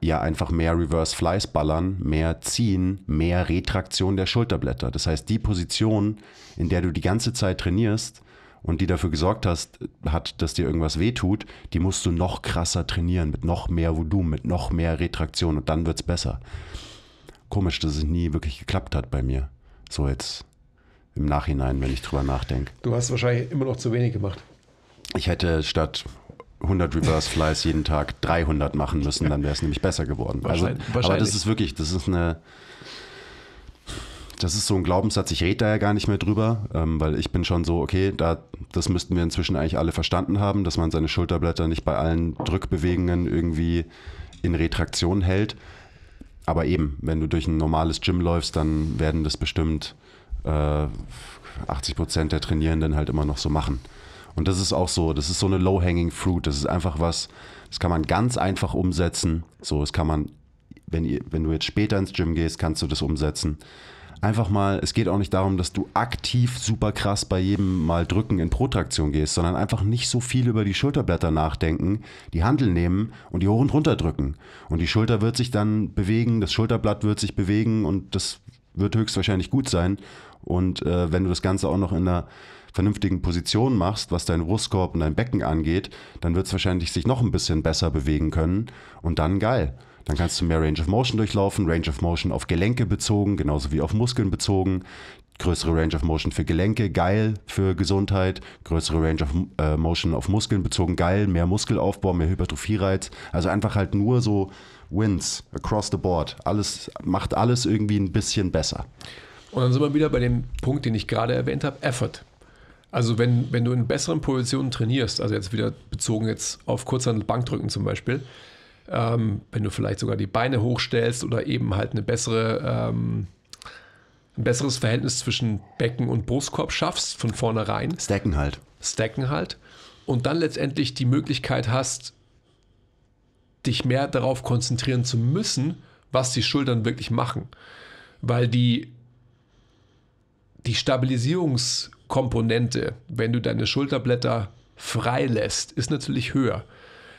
ja, einfach mehr Reverse Flies ballern, mehr ziehen, mehr Retraktion der Schulterblätter. Das heißt, die Position, in der du die ganze Zeit trainierst, und die dafür gesorgt hast, hat, dass dir irgendwas wehtut, die musst du noch krasser trainieren, mit noch mehr Volumen, mit noch mehr Retraktion und dann wird es besser. Komisch, dass es nie wirklich geklappt hat bei mir. So jetzt im Nachhinein, wenn ich drüber nachdenke. Du hast wahrscheinlich immer noch zu wenig gemacht. Ich hätte statt 100 Reverse Flies jeden Tag 300 machen müssen, dann wäre es nämlich besser geworden. Wahrscheinlich, also, wahrscheinlich. Aber das ist wirklich, das ist eine, das ist so ein Glaubenssatz, ich rede da ja gar nicht mehr drüber, ähm, weil ich bin schon so, okay, da, das müssten wir inzwischen eigentlich alle verstanden haben, dass man seine Schulterblätter nicht bei allen Drückbewegungen irgendwie in Retraktion hält. Aber eben, wenn du durch ein normales Gym läufst, dann werden das bestimmt äh, 80 Prozent der Trainierenden halt immer noch so machen. Und das ist auch so, das ist so eine low-hanging fruit. Das ist einfach was, das kann man ganz einfach umsetzen. So, das kann man, wenn, ihr, wenn du jetzt später ins Gym gehst, kannst du das umsetzen einfach mal, es geht auch nicht darum, dass du aktiv super krass bei jedem Mal drücken in Protraktion gehst, sondern einfach nicht so viel über die Schulterblätter nachdenken, die Handel nehmen und die hoch und runter drücken. Und die Schulter wird sich dann bewegen, das Schulterblatt wird sich bewegen und das wird höchstwahrscheinlich gut sein. Und äh, wenn du das Ganze auch noch in einer vernünftigen Position machst, was deinen Brustkorb und dein Becken angeht, dann wird es wahrscheinlich sich noch ein bisschen besser bewegen können und dann geil. Dann kannst du mehr Range of Motion durchlaufen, Range of Motion auf Gelenke bezogen, genauso wie auf Muskeln bezogen. Größere Range of Motion für Gelenke, geil für Gesundheit. Größere Range of äh, Motion auf Muskeln bezogen, geil. Mehr Muskelaufbau, mehr Hypertrophie-Reiz. Also einfach halt nur so Wins across the board. Alles macht alles irgendwie ein bisschen besser. Und dann sind wir wieder bei dem Punkt, den ich gerade erwähnt habe: Effort. Also wenn, wenn du in besseren Positionen trainierst, also jetzt wieder bezogen jetzt auf kurzer Bankdrücken zum Beispiel, ähm, wenn du vielleicht sogar die Beine hochstellst oder eben halt eine bessere, ähm, ein besseres Verhältnis zwischen Becken und Brustkorb schaffst von vornherein. Stacken halt. Stacken halt. Und dann letztendlich die Möglichkeit hast, dich mehr darauf konzentrieren zu müssen, was die Schultern wirklich machen. Weil die, die Stabilisierungskomponente, wenn du deine Schulterblätter frei lässt, ist natürlich höher.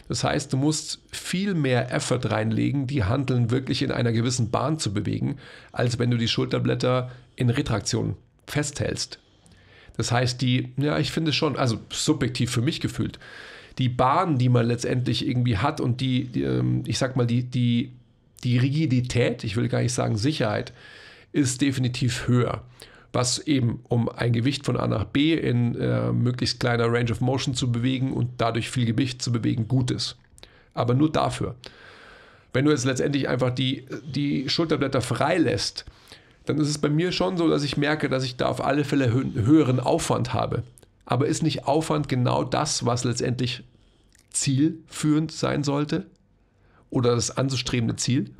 Das heißt, du musst viel mehr Effort reinlegen, die Handeln wirklich in einer gewissen Bahn zu bewegen, als wenn du die Schulterblätter in Retraktion festhältst. Das heißt, die, ja, ich finde schon, also subjektiv für mich gefühlt, die Bahn, die man letztendlich irgendwie hat und die, die ähm, ich sag mal, die, die, die Rigidität, ich will gar nicht sagen Sicherheit, ist definitiv höher was eben um ein Gewicht von A nach B in äh, möglichst kleiner Range of Motion zu bewegen und dadurch viel Gewicht zu bewegen, gut ist. Aber nur dafür. Wenn du jetzt letztendlich einfach die, die Schulterblätter freilässt, dann ist es bei mir schon so, dass ich merke, dass ich da auf alle Fälle hö höheren Aufwand habe. Aber ist nicht Aufwand genau das, was letztendlich zielführend sein sollte? Oder das anzustrebende Ziel?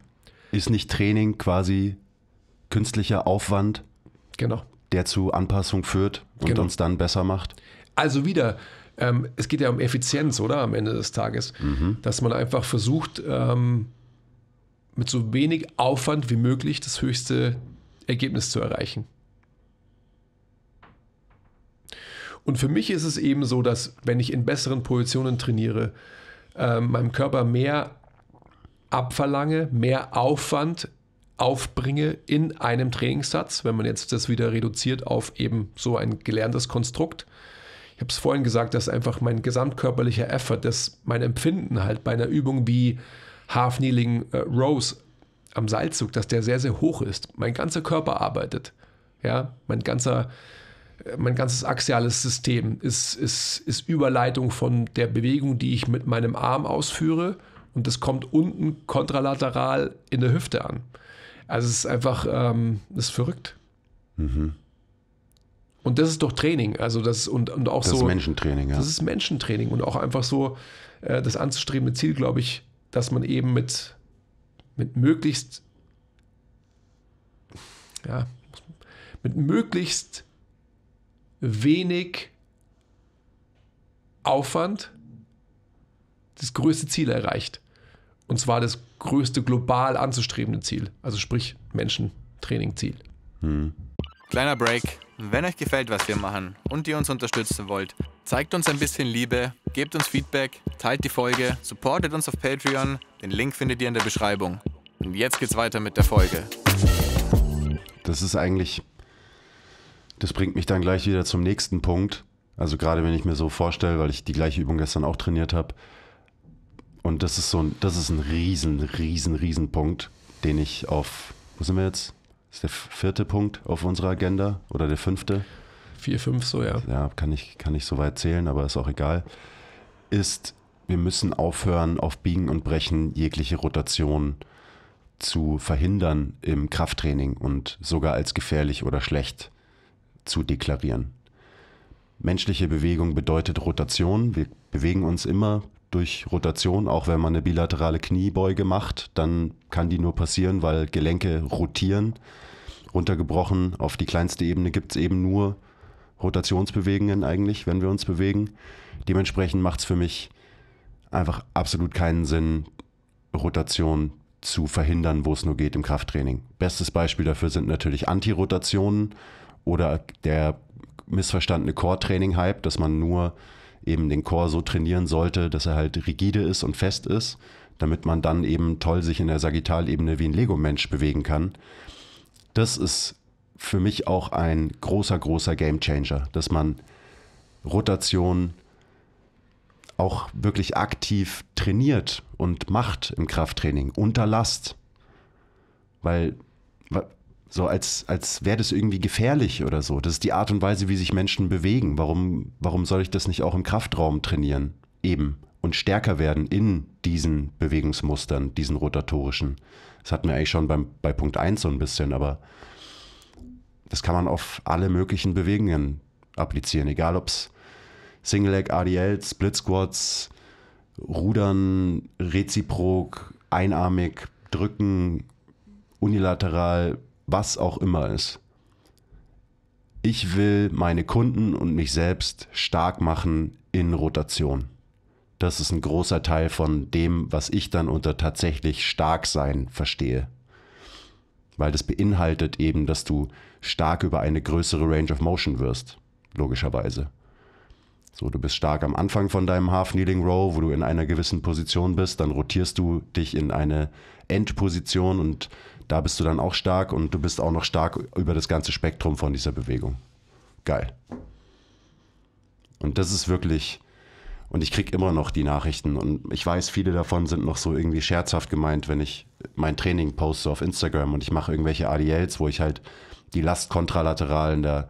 Ist nicht Training quasi künstlicher Aufwand Genau. Der zu Anpassung führt und genau. uns dann besser macht. Also wieder, ähm, es geht ja um Effizienz, oder? Am Ende des Tages. Mhm. Dass man einfach versucht, ähm, mit so wenig Aufwand wie möglich das höchste Ergebnis zu erreichen. Und für mich ist es eben so, dass wenn ich in besseren Positionen trainiere, äh, meinem Körper mehr abverlange, mehr Aufwand aufbringe in einem Trainingssatz, wenn man jetzt das wieder reduziert auf eben so ein gelerntes Konstrukt. Ich habe es vorhin gesagt, dass einfach mein gesamtkörperlicher Effort, dass mein Empfinden halt bei einer Übung wie Half Kneeling äh, Rows am Seilzug, dass der sehr, sehr hoch ist. Mein ganzer Körper arbeitet. Ja, mein ganzer, äh, mein ganzes axiales System ist, ist, ist Überleitung von der Bewegung, die ich mit meinem Arm ausführe. Und das kommt unten kontralateral in der Hüfte an. Also es ist einfach, ähm, es ist verrückt. Mhm. Und das ist doch Training. Also das und, und auch das so. Das ist Menschentraining, ja. Das ist Menschentraining und auch einfach so äh, das anzustrebende Ziel, glaube ich, dass man eben mit, mit möglichst, ja, mit möglichst wenig Aufwand das größte Ziel erreicht. Und zwar das größte global anzustrebende Ziel, also sprich Menschentraining-Ziel. Hm. Kleiner Break. Wenn euch gefällt, was wir machen und ihr uns unterstützen wollt, zeigt uns ein bisschen Liebe, gebt uns Feedback, teilt die Folge, supportet uns auf Patreon. Den Link findet ihr in der Beschreibung. Und jetzt geht's weiter mit der Folge. Das ist eigentlich, das bringt mich dann gleich wieder zum nächsten Punkt. Also gerade wenn ich mir so vorstelle, weil ich die gleiche Übung gestern auch trainiert habe, und das ist so ein, das ist ein riesen, riesen, riesen Punkt, den ich auf, wo sind wir jetzt? ist der vierte Punkt auf unserer Agenda oder der fünfte? Vier, fünf, so, ja. Ja, kann ich, kann ich so weit zählen, aber ist auch egal. Ist, wir müssen aufhören, auf Biegen und Brechen jegliche Rotation zu verhindern im Krafttraining und sogar als gefährlich oder schlecht zu deklarieren. Menschliche Bewegung bedeutet Rotation. Wir bewegen uns immer durch Rotation, auch wenn man eine bilaterale Kniebeuge macht, dann kann die nur passieren, weil Gelenke rotieren. Runtergebrochen auf die kleinste Ebene gibt es eben nur Rotationsbewegungen eigentlich, wenn wir uns bewegen. Dementsprechend macht es für mich einfach absolut keinen Sinn, Rotation zu verhindern, wo es nur geht im Krafttraining. Bestes Beispiel dafür sind natürlich Antirotationen oder der missverstandene Core-Training-Hype, dass man nur eben den Chor so trainieren sollte, dass er halt rigide ist und fest ist, damit man dann eben toll sich in der Sagittalebene wie ein Lego-Mensch bewegen kann. Das ist für mich auch ein großer, großer Gamechanger, dass man Rotation auch wirklich aktiv trainiert und macht im Krafttraining unter Last. Weil so als, als wäre das irgendwie gefährlich oder so. Das ist die Art und Weise, wie sich Menschen bewegen. Warum, warum soll ich das nicht auch im Kraftraum trainieren? Eben. Und stärker werden in diesen Bewegungsmustern, diesen rotatorischen. Das hatten wir eigentlich schon beim, bei Punkt 1 so ein bisschen, aber das kann man auf alle möglichen Bewegungen applizieren. Egal ob es Single Leg, ADL, Split Squats, Rudern, Reziprok, einarmig, Drücken, unilateral, was auch immer ist. Ich will meine Kunden und mich selbst stark machen in Rotation. Das ist ein großer Teil von dem, was ich dann unter tatsächlich stark sein verstehe. Weil das beinhaltet eben, dass du stark über eine größere Range of Motion wirst, logischerweise. So, du bist stark am Anfang von deinem Half Kneeling Row, wo du in einer gewissen Position bist, dann rotierst du dich in eine Endposition und da bist du dann auch stark und du bist auch noch stark über das ganze Spektrum von dieser Bewegung. Geil. Und das ist wirklich, und ich kriege immer noch die Nachrichten und ich weiß, viele davon sind noch so irgendwie scherzhaft gemeint, wenn ich mein Training poste auf Instagram und ich mache irgendwelche ADLs, wo ich halt die Last kontralateral in der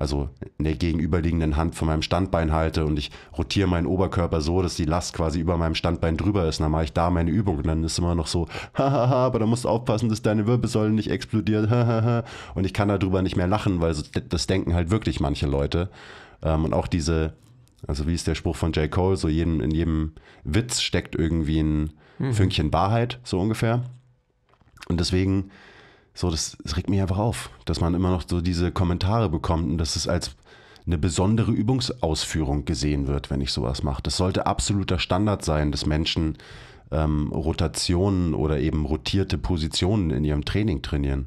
also in der gegenüberliegenden Hand von meinem Standbein halte und ich rotiere meinen Oberkörper so, dass die Last quasi über meinem Standbein drüber ist. dann mache ich da meine Übung und dann ist immer noch so, hahaha, aber da musst du aufpassen, dass deine Wirbelsäule nicht explodiert, hahaha. und ich kann darüber nicht mehr lachen, weil das denken halt wirklich manche Leute. Ähm, und auch diese, also wie ist der Spruch von J. Cole, so jedem, in jedem Witz steckt irgendwie ein mhm. Fünkchen Wahrheit, so ungefähr. Und deswegen so, das, das regt mich einfach auf, dass man immer noch so diese Kommentare bekommt und dass es als eine besondere Übungsausführung gesehen wird, wenn ich sowas mache. Das sollte absoluter Standard sein, dass Menschen ähm, Rotationen oder eben rotierte Positionen in ihrem Training trainieren.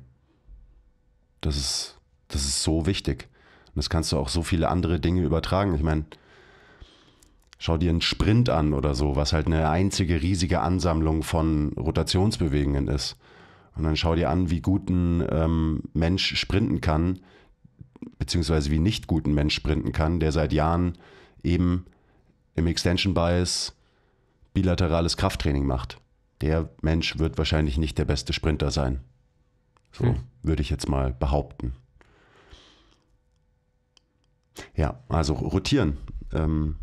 Das ist, das ist so wichtig. Und das kannst du auch so viele andere Dinge übertragen. Ich meine, schau dir einen Sprint an oder so, was halt eine einzige riesige Ansammlung von Rotationsbewegungen ist. Und dann schau dir an, wie gut ein ähm, Mensch sprinten kann, beziehungsweise wie nicht gut ein Mensch sprinten kann, der seit Jahren eben im Extension Bias bilaterales Krafttraining macht. Der Mensch wird wahrscheinlich nicht der beste Sprinter sein. So hm. würde ich jetzt mal behaupten. Ja, also rotieren. Ähm,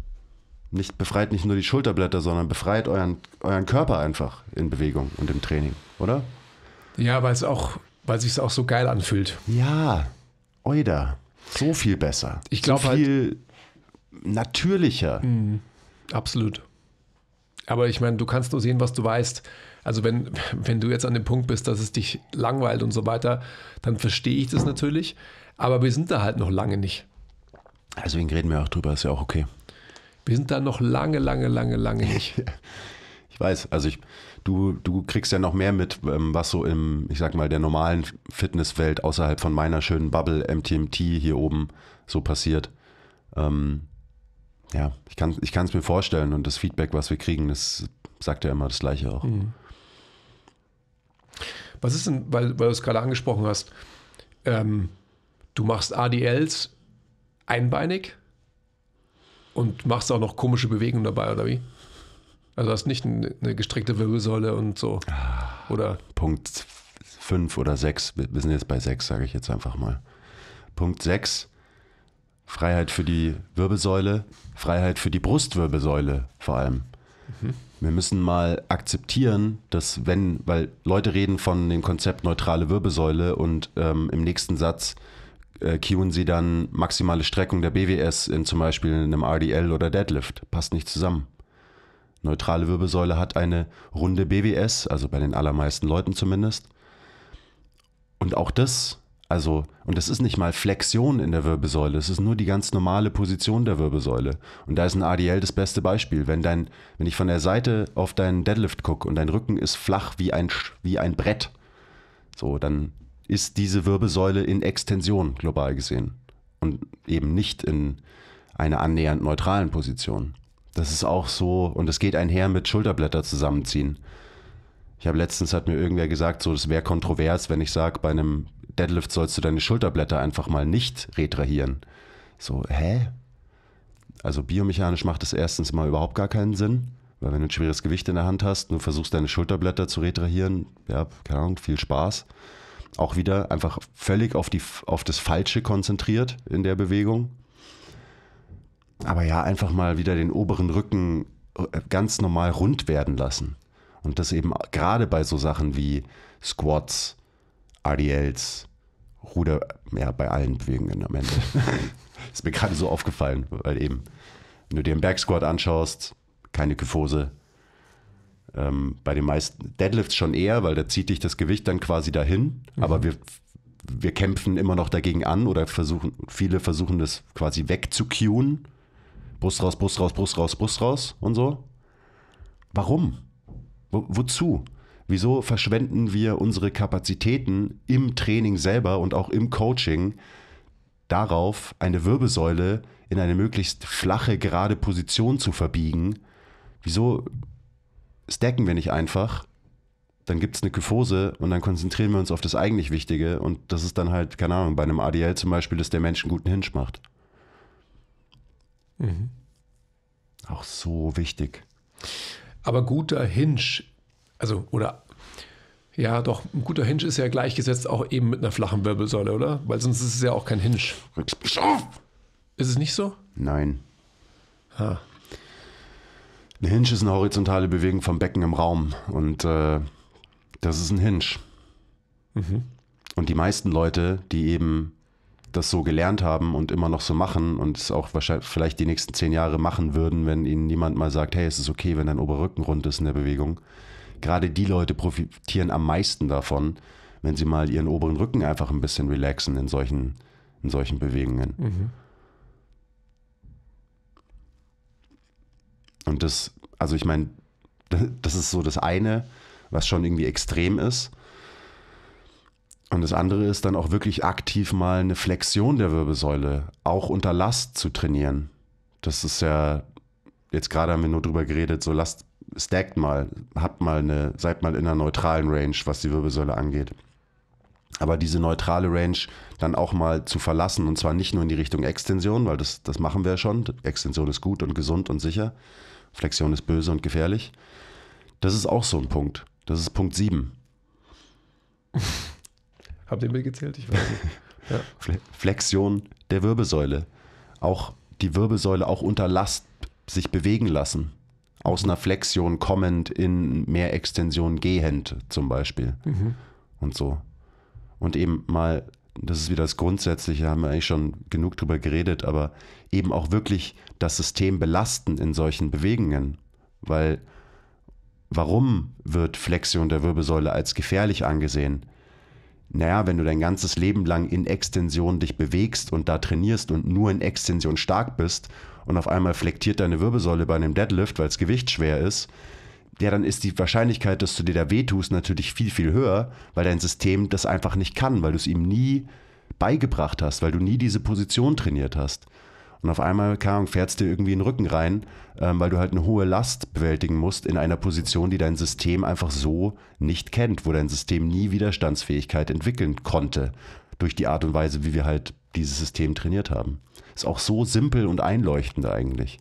nicht, befreit nicht nur die Schulterblätter, sondern befreit euren, euren Körper einfach in Bewegung und im Training, oder? Ja, weil es auch, weil sich es auch so geil anfühlt. Ja, oida. So viel besser. Ich glaube so halt viel halt, natürlicher. Mh, absolut. Aber ich meine, du kannst nur sehen, was du weißt. Also wenn, wenn du jetzt an dem Punkt bist, dass es dich langweilt und so weiter, dann verstehe ich das natürlich. Aber wir sind da halt noch lange nicht. Deswegen reden wir auch drüber, ist ja auch okay. Wir sind da noch lange, lange, lange, lange nicht. Ich weiß, also ich, du, du kriegst ja noch mehr mit, ähm, was so im, ich sag mal, der normalen Fitnesswelt außerhalb von meiner schönen Bubble MTMT hier oben so passiert. Ähm, ja, ich kann es mir vorstellen und das Feedback, was wir kriegen, das sagt ja immer das Gleiche auch. Mhm. Was ist denn, weil, weil du es gerade angesprochen hast, ähm, du machst ADLs einbeinig und machst auch noch komische Bewegungen dabei, oder wie? Also hast nicht eine gestreckte Wirbelsäule und so. Ah, oder? Punkt 5 oder 6. Wir sind jetzt bei 6, sage ich jetzt einfach mal. Punkt 6. Freiheit für die Wirbelsäule, Freiheit für die Brustwirbelsäule vor allem. Mhm. Wir müssen mal akzeptieren, dass wenn, weil Leute reden von dem Konzept neutrale Wirbelsäule und ähm, im nächsten Satz äh, cueen sie dann maximale Streckung der BWS in zum Beispiel einem RDL oder Deadlift. Passt nicht zusammen. Neutrale Wirbelsäule hat eine runde BWS, also bei den allermeisten Leuten zumindest. Und auch das, also, und das ist nicht mal Flexion in der Wirbelsäule, es ist nur die ganz normale Position der Wirbelsäule. Und da ist ein ADL das beste Beispiel. Wenn, dein, wenn ich von der Seite auf deinen Deadlift gucke und dein Rücken ist flach wie ein, wie ein Brett, so, dann ist diese Wirbelsäule in Extension global gesehen und eben nicht in einer annähernd neutralen Position. Das ist auch so, und es geht einher mit Schulterblätter zusammenziehen. Ich habe letztens hat mir irgendwer gesagt, so das wäre kontrovers, wenn ich sage, bei einem Deadlift sollst du deine Schulterblätter einfach mal nicht retrahieren. So, hä? Also biomechanisch macht es erstens mal überhaupt gar keinen Sinn, weil wenn du ein schweres Gewicht in der Hand hast, du versuchst deine Schulterblätter zu retrahieren, ja, keine Ahnung, viel Spaß. Auch wieder einfach völlig auf, die, auf das Falsche konzentriert in der Bewegung. Aber ja, einfach mal wieder den oberen Rücken äh, ganz normal rund werden lassen. Und das eben gerade bei so Sachen wie Squats, RDLs, Ruder, ja, bei allen Bewegungen am Ende. ist mir gerade so aufgefallen, weil eben, wenn du dir einen Bergsquat anschaust, keine Kyphose. Ähm, bei den meisten Deadlifts schon eher, weil da zieht dich das Gewicht dann quasi dahin. Mhm. Aber wir, wir kämpfen immer noch dagegen an oder versuchen, viele versuchen das quasi wegzucueen Brust raus, Brust raus, Brust raus, Brust raus und so. Warum? Wo, wozu? Wieso verschwenden wir unsere Kapazitäten im Training selber und auch im Coaching darauf, eine Wirbelsäule in eine möglichst flache, gerade Position zu verbiegen? Wieso stacken wir nicht einfach? Dann gibt es eine Kyphose und dann konzentrieren wir uns auf das eigentlich Wichtige und das ist dann halt, keine Ahnung, bei einem ADL zum Beispiel, dass der Mensch einen guten Hinsch macht. Mhm. Auch so wichtig. Aber guter Hinge, also oder ja, doch, ein guter Hinge ist ja gleichgesetzt auch eben mit einer flachen Wirbelsäule, oder? Weil sonst ist es ja auch kein Hinge. Rücksbischof! Ist es nicht so? Nein. Ha. Ah. Ein Hinge ist eine horizontale Bewegung vom Becken im Raum und äh, das ist ein Hinge. Mhm. Und die meisten Leute, die eben das so gelernt haben und immer noch so machen und es auch wahrscheinlich vielleicht die nächsten zehn Jahre machen würden, wenn ihnen niemand mal sagt, hey, es ist okay, wenn dein Oberrücken rund ist in der Bewegung. Gerade die Leute profitieren am meisten davon, wenn sie mal ihren oberen Rücken einfach ein bisschen relaxen in solchen, in solchen Bewegungen. Mhm. Und das, also ich meine, das ist so das eine, was schon irgendwie extrem ist. Und das andere ist dann auch wirklich aktiv mal eine Flexion der Wirbelsäule, auch unter Last zu trainieren. Das ist ja, jetzt gerade haben wir nur drüber geredet, so Last stackt mal, habt mal eine, seid mal in einer neutralen Range, was die Wirbelsäule angeht. Aber diese neutrale Range dann auch mal zu verlassen und zwar nicht nur in die Richtung Extension, weil das, das machen wir ja schon. Extension ist gut und gesund und sicher. Flexion ist böse und gefährlich. Das ist auch so ein Punkt. Das ist Punkt 7. Habt ihr mitgezählt? Ich weiß nicht. Ja. Flexion der Wirbelsäule. Auch die Wirbelsäule auch unter Last sich bewegen lassen. Aus einer Flexion kommend in mehr Extension gehend zum Beispiel. Mhm. Und so. Und eben mal, das ist wieder das Grundsätzliche, haben wir eigentlich schon genug drüber geredet, aber eben auch wirklich das System belasten in solchen Bewegungen. Weil warum wird Flexion der Wirbelsäule als gefährlich angesehen? naja, wenn du dein ganzes Leben lang in Extension dich bewegst und da trainierst und nur in Extension stark bist und auf einmal flektiert deine Wirbelsäule bei einem Deadlift, weil das Gewicht schwer ist, ja, dann ist die Wahrscheinlichkeit, dass du dir da wehtust, natürlich viel, viel höher, weil dein System das einfach nicht kann, weil du es ihm nie beigebracht hast, weil du nie diese Position trainiert hast. Und auf einmal, keine Ahnung, fährst dir irgendwie in den Rücken rein, ähm, weil du halt eine hohe Last bewältigen musst in einer Position, die dein System einfach so nicht kennt, wo dein System nie Widerstandsfähigkeit entwickeln konnte, durch die Art und Weise, wie wir halt dieses System trainiert haben. Ist auch so simpel und einleuchtend eigentlich.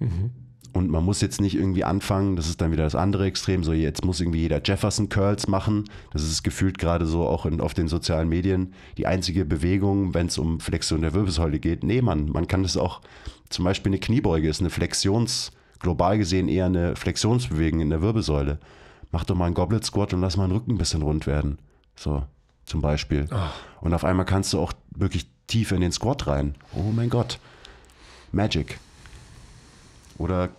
Mhm. Und man muss jetzt nicht irgendwie anfangen, das ist dann wieder das andere Extrem, so jetzt muss irgendwie jeder Jefferson Curls machen. Das ist gefühlt gerade so auch in, auf den sozialen Medien die einzige Bewegung, wenn es um Flexion der Wirbelsäule geht. Nee, man, man kann das auch, zum Beispiel eine Kniebeuge ist eine Flexions, global gesehen eher eine Flexionsbewegung in der Wirbelsäule. Mach doch mal einen Goblet Squat und lass mal den Rücken ein bisschen rund werden. So, zum Beispiel. Oh. Und auf einmal kannst du auch wirklich tief in den Squat rein. Oh mein Gott. Magic oder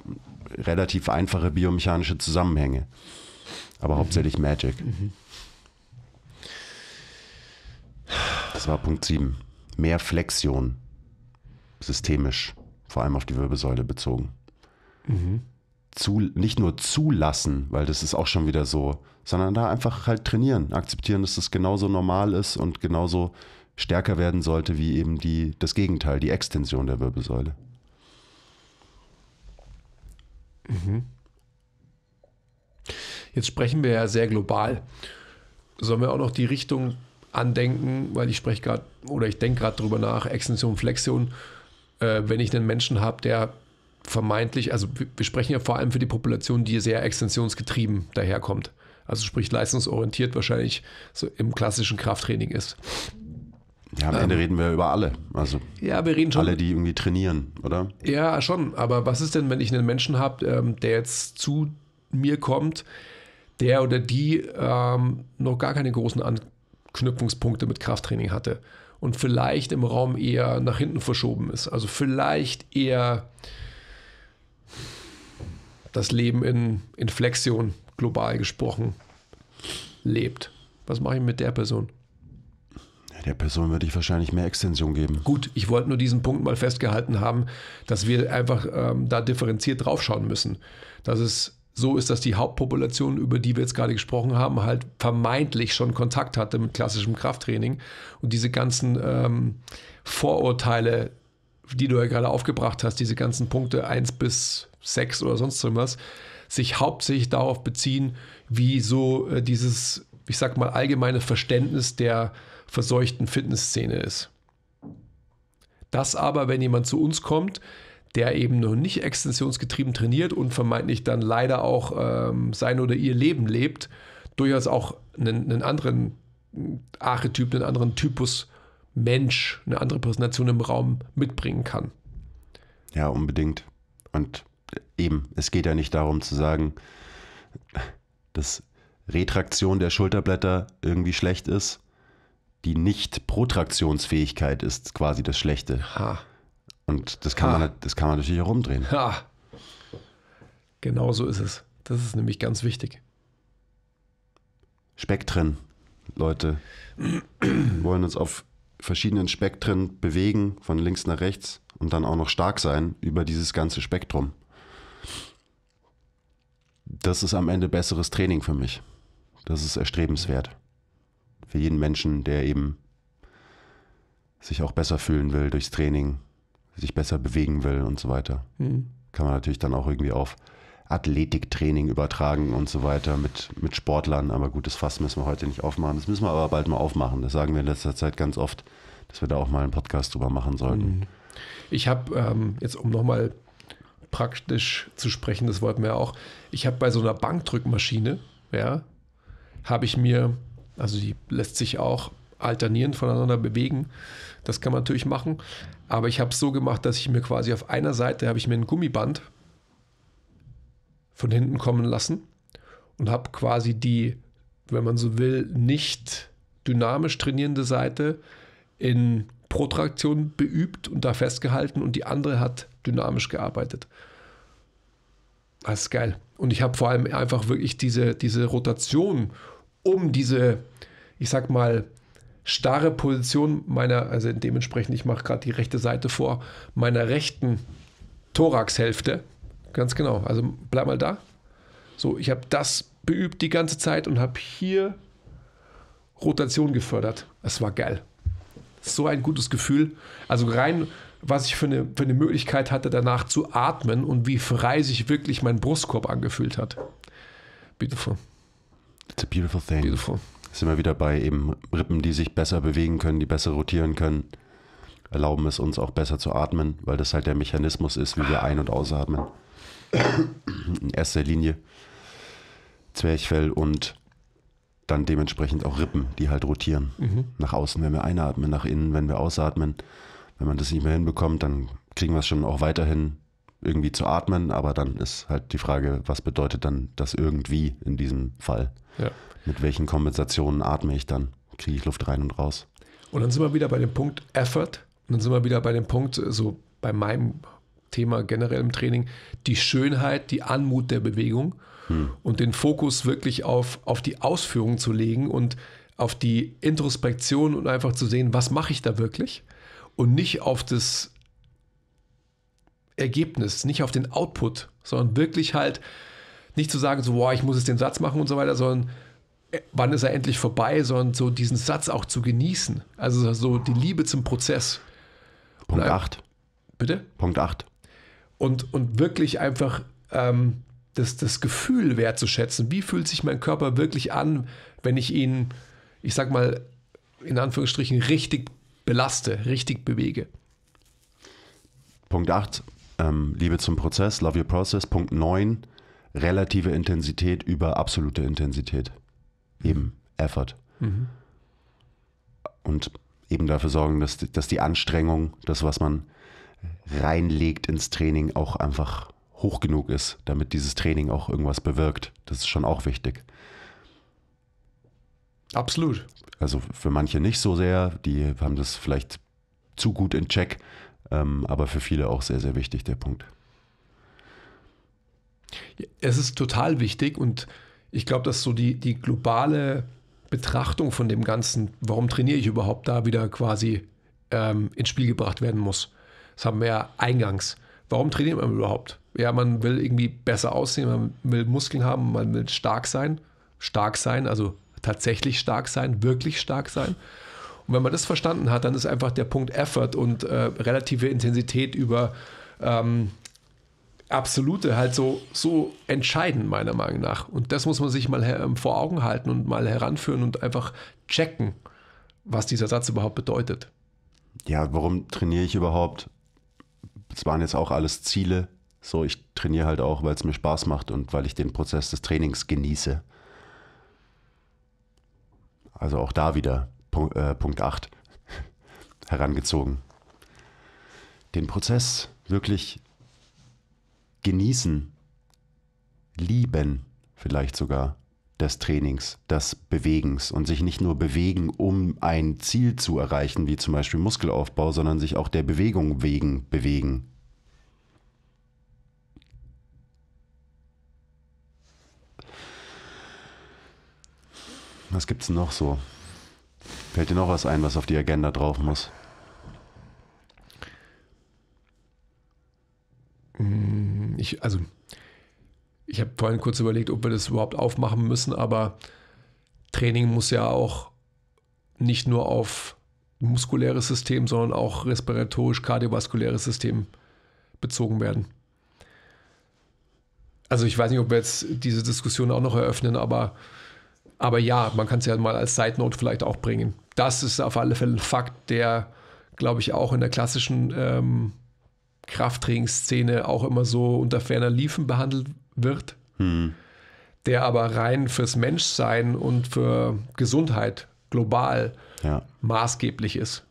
relativ einfache biomechanische Zusammenhänge. Aber mhm. hauptsächlich Magic. Mhm. Das war Punkt 7. Mehr Flexion. Systemisch. Vor allem auf die Wirbelsäule bezogen. Mhm. Zu, nicht nur zulassen, weil das ist auch schon wieder so, sondern da einfach halt trainieren. Akzeptieren, dass das genauso normal ist und genauso stärker werden sollte wie eben die, das Gegenteil, die Extension der Wirbelsäule. Mhm. Jetzt sprechen wir ja sehr global. Sollen wir auch noch die Richtung andenken, weil ich spreche gerade oder ich denke gerade drüber nach, Extension, Flexion, äh, wenn ich einen Menschen habe, der vermeintlich, also wir sprechen ja vor allem für die Population, die sehr extensionsgetrieben daherkommt. Also sprich leistungsorientiert wahrscheinlich so im klassischen Krafttraining ist. Ja, am Ende ähm, reden wir über alle. Also ja, wir reden schon. Alle, die irgendwie trainieren, oder? Ja, schon. Aber was ist denn, wenn ich einen Menschen habe, ähm, der jetzt zu mir kommt, der oder die ähm, noch gar keine großen Anknüpfungspunkte mit Krafttraining hatte und vielleicht im Raum eher nach hinten verschoben ist? Also vielleicht eher das Leben in, Inflexion global gesprochen, lebt. Was mache ich mit der Person? Der Person würde ich wahrscheinlich mehr Extension geben. Gut, ich wollte nur diesen Punkt mal festgehalten haben, dass wir einfach ähm, da differenziert draufschauen müssen. Dass es so ist, dass die Hauptpopulation, über die wir jetzt gerade gesprochen haben, halt vermeintlich schon Kontakt hatte mit klassischem Krafttraining und diese ganzen ähm, Vorurteile, die du ja gerade aufgebracht hast, diese ganzen Punkte 1 bis 6 oder sonst irgendwas, sich hauptsächlich darauf beziehen, wie so äh, dieses, ich sag mal, allgemeine Verständnis der verseuchten Fitnessszene ist. Das aber, wenn jemand zu uns kommt, der eben noch nicht extensionsgetrieben trainiert und vermeintlich dann leider auch ähm, sein oder ihr Leben lebt, durchaus auch einen, einen anderen Archetyp, einen anderen Typus Mensch, eine andere Präsentation im Raum mitbringen kann. Ja, unbedingt. Und eben, es geht ja nicht darum zu sagen, dass Retraktion der Schulterblätter irgendwie schlecht ist die Nicht-Protraktionsfähigkeit ist quasi das Schlechte. Ha. Und das kann, ha. man, das kann man natürlich herumdrehen. rumdrehen. Ha. Genau so ist es. Das ist nämlich ganz wichtig. Spektren, Leute. Wir wollen uns auf verschiedenen Spektren bewegen, von links nach rechts und dann auch noch stark sein über dieses ganze Spektrum. Das ist am Ende besseres Training für mich. Das ist erstrebenswert für jeden Menschen, der eben sich auch besser fühlen will durchs Training, sich besser bewegen will und so weiter. Mhm. Kann man natürlich dann auch irgendwie auf Athletiktraining übertragen und so weiter mit, mit Sportlern. Aber gut, das Fass müssen wir heute nicht aufmachen. Das müssen wir aber bald mal aufmachen. Das sagen wir in letzter Zeit ganz oft, dass wir da auch mal einen Podcast drüber machen sollten. Mhm. Ich habe ähm, jetzt, um nochmal praktisch zu sprechen, das wollten wir ja auch. Ich habe bei so einer Bankdrückmaschine, ja, habe ich mir also die lässt sich auch alternierend voneinander bewegen. Das kann man natürlich machen. Aber ich habe es so gemacht, dass ich mir quasi auf einer Seite habe ich mir ein Gummiband von hinten kommen lassen und habe quasi die, wenn man so will, nicht dynamisch trainierende Seite in Protraktion beübt und da festgehalten und die andere hat dynamisch gearbeitet. Das ist geil. Und ich habe vor allem einfach wirklich diese, diese Rotation um diese, ich sag mal, starre Position meiner, also dementsprechend, ich mache gerade die rechte Seite vor, meiner rechten Thoraxhälfte. Ganz genau. Also bleib mal da. So, ich habe das beübt die ganze Zeit und habe hier Rotation gefördert. Es war geil. So ein gutes Gefühl. Also rein, was ich für eine, für eine Möglichkeit hatte, danach zu atmen und wie frei sich wirklich mein Brustkorb angefühlt hat. Bitte vor. It's a beautiful thing. Beautiful. Sind wir wieder bei eben Rippen, die sich besser bewegen können, die besser rotieren können, erlauben es uns auch besser zu atmen, weil das halt der Mechanismus ist, wie wir ein- und ausatmen. In erster Linie Zwerchfell und dann dementsprechend auch Rippen, die halt rotieren. Mhm. Nach außen, wenn wir einatmen, nach innen, wenn wir ausatmen. Wenn man das nicht mehr hinbekommt, dann kriegen wir es schon auch weiterhin irgendwie zu atmen, aber dann ist halt die Frage, was bedeutet dann das irgendwie in diesem Fall? Ja. Mit welchen Kompensationen atme ich dann? Kriege ich Luft rein und raus? Und dann sind wir wieder bei dem Punkt Effort. Und dann sind wir wieder bei dem Punkt, äh, so bei meinem Thema generell im Training, die Schönheit, die Anmut der Bewegung hm. und den Fokus wirklich auf, auf die Ausführung zu legen und auf die Introspektion und einfach zu sehen, was mache ich da wirklich und nicht auf das Ergebnis, nicht auf den Output, sondern wirklich halt nicht zu sagen, so, boah, ich muss jetzt den Satz machen und so weiter, sondern äh, wann ist er endlich vorbei, sondern so diesen Satz auch zu genießen. Also so die Liebe zum Prozess. Punkt 8. Bitte? Punkt 8. Und, und wirklich einfach ähm, das, das Gefühl wertzuschätzen. Wie fühlt sich mein Körper wirklich an, wenn ich ihn, ich sag mal, in Anführungsstrichen richtig belaste, richtig bewege? Punkt 8 ähm, Liebe zum Prozess, Love Your Process, Punkt 9, relative Intensität über absolute Intensität. Eben, Effort. Mhm. Und eben dafür sorgen, dass, dass die Anstrengung, das, was man reinlegt ins Training, auch einfach hoch genug ist, damit dieses Training auch irgendwas bewirkt. Das ist schon auch wichtig. Absolut. Also für manche nicht so sehr, die haben das vielleicht zu gut in Check, ähm, aber für viele auch sehr, sehr wichtig, der Punkt. Es ist total wichtig und ich glaube, dass so die, die globale Betrachtung von dem Ganzen, warum trainiere ich überhaupt, da wieder quasi ähm, ins Spiel gebracht werden muss. Das haben wir ja eingangs. Warum trainiert man überhaupt? Ja, man will irgendwie besser aussehen, man will Muskeln haben, man will stark sein, stark sein, also tatsächlich stark sein, wirklich stark sein. Und wenn man das verstanden hat, dann ist einfach der Punkt Effort und äh, relative Intensität über ähm, absolute halt so, so entscheidend, meiner Meinung nach. Und das muss man sich mal ähm, vor Augen halten und mal heranführen und einfach checken, was dieser Satz überhaupt bedeutet. Ja, warum trainiere ich überhaupt? Es waren jetzt auch alles Ziele. So, ich trainiere halt auch, weil es mir Spaß macht und weil ich den Prozess des Trainings genieße. Also auch da wieder Punkt 8 äh, herangezogen. Den Prozess wirklich genießen, lieben vielleicht sogar des Trainings, des Bewegens und sich nicht nur bewegen, um ein Ziel zu erreichen, wie zum Beispiel Muskelaufbau, sondern sich auch der Bewegung wegen bewegen. Was gibt es noch so? Fällt dir noch was ein, was auf die Agenda drauf muss? Mm, ich, also, ich habe vorhin kurz überlegt, ob wir das überhaupt aufmachen müssen, aber Training muss ja auch nicht nur auf muskuläres System, sondern auch respiratorisch-kardiovaskuläres System bezogen werden. Also ich weiß nicht, ob wir jetzt diese Diskussion auch noch eröffnen, aber aber ja, man kann es ja mal als Side Note vielleicht auch bringen. Das ist auf alle Fälle ein Fakt, der, glaube ich, auch in der klassischen ähm, Krafttraining-Szene auch immer so unter ferner Liefen behandelt wird, hm. der aber rein fürs Menschsein und für Gesundheit global ja. maßgeblich ist.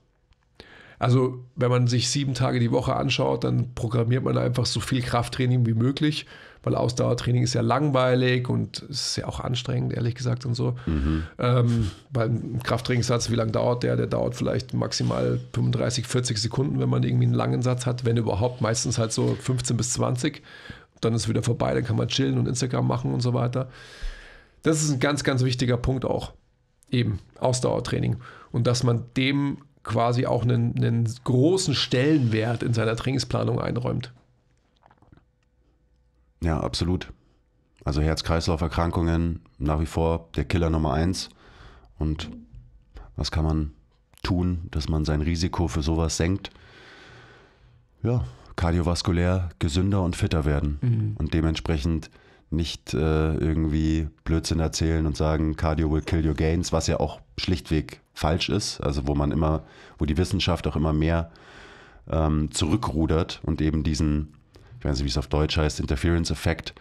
Also, wenn man sich sieben Tage die Woche anschaut, dann programmiert man einfach so viel Krafttraining wie möglich weil Ausdauertraining ist ja langweilig und ist ja auch anstrengend, ehrlich gesagt und so. Mhm. Ähm, weil Krafttrainingssatz, wie lange dauert der? Der dauert vielleicht maximal 35, 40 Sekunden, wenn man irgendwie einen langen Satz hat, wenn überhaupt, meistens halt so 15 bis 20. Dann ist es wieder vorbei, dann kann man chillen und Instagram machen und so weiter. Das ist ein ganz, ganz wichtiger Punkt auch. Eben Ausdauertraining. Und dass man dem quasi auch einen, einen großen Stellenwert in seiner Trainingsplanung einräumt. Ja, absolut. Also Herz-Kreislauf-Erkrankungen nach wie vor der Killer Nummer eins. Und was kann man tun, dass man sein Risiko für sowas senkt? Ja, kardiovaskulär gesünder und fitter werden mhm. und dementsprechend nicht äh, irgendwie Blödsinn erzählen und sagen, Cardio will kill your gains, was ja auch schlichtweg falsch ist, also wo man immer, wo die Wissenschaft auch immer mehr ähm, zurückrudert und eben diesen ich weiß nicht, wie es auf Deutsch heißt, Interference-Effekt.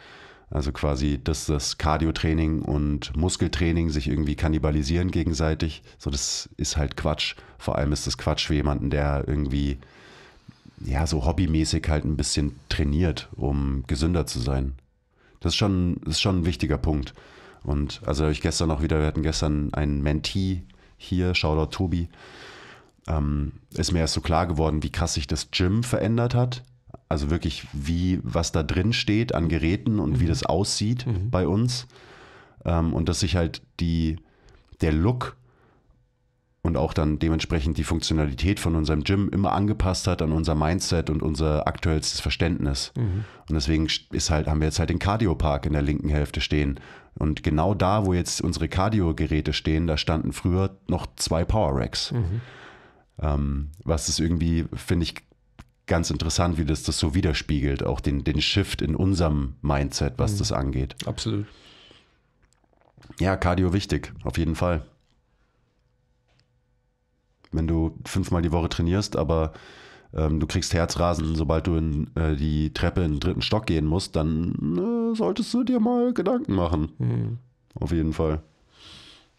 Also quasi, dass das Cardiotraining und Muskeltraining sich irgendwie kannibalisieren gegenseitig. So, das ist halt Quatsch. Vor allem ist das Quatsch für jemanden, der irgendwie, ja, so hobbymäßig halt ein bisschen trainiert, um gesünder zu sein. Das ist schon, das ist schon ein wichtiger Punkt. Und also ich gestern noch wieder, wir hatten gestern einen Mentee hier, Shoutout Tobi, ähm, ist mir erst so klar geworden, wie krass sich das Gym verändert hat also wirklich, wie, was da drin steht an Geräten und mhm. wie das aussieht mhm. bei uns. Ähm, und dass sich halt die, der Look und auch dann dementsprechend die Funktionalität von unserem Gym immer angepasst hat an unser Mindset und unser aktuellstes Verständnis. Mhm. Und deswegen ist halt, haben wir jetzt halt den Cardio Park in der linken Hälfte stehen. Und genau da, wo jetzt unsere Cardio-Geräte stehen, da standen früher noch zwei Power Racks. Mhm. Ähm, was ist irgendwie, finde ich, ganz interessant, wie das das so widerspiegelt, auch den, den Shift in unserem Mindset, was mhm. das angeht. Absolut. Ja, Cardio wichtig, auf jeden Fall. Wenn du fünfmal die Woche trainierst, aber ähm, du kriegst Herzrasen, sobald du in äh, die Treppe in den dritten Stock gehen musst, dann äh, solltest du dir mal Gedanken machen. Mhm. Auf jeden Fall.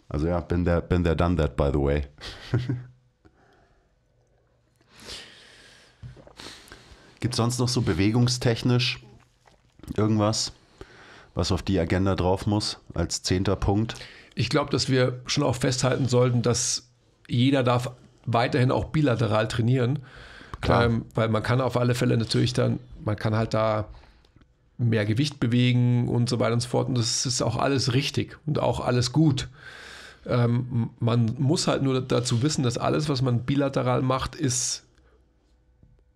Also ja, bin der, been there, done that, by the way. Gibt es sonst noch so bewegungstechnisch irgendwas, was auf die Agenda drauf muss als zehnter Punkt? Ich glaube, dass wir schon auch festhalten sollten, dass jeder darf weiterhin auch bilateral trainieren. Klar. Ähm, weil man kann auf alle Fälle natürlich dann, man kann halt da mehr Gewicht bewegen und so weiter und so fort. Und das ist auch alles richtig und auch alles gut. Ähm, man muss halt nur dazu wissen, dass alles, was man bilateral macht, ist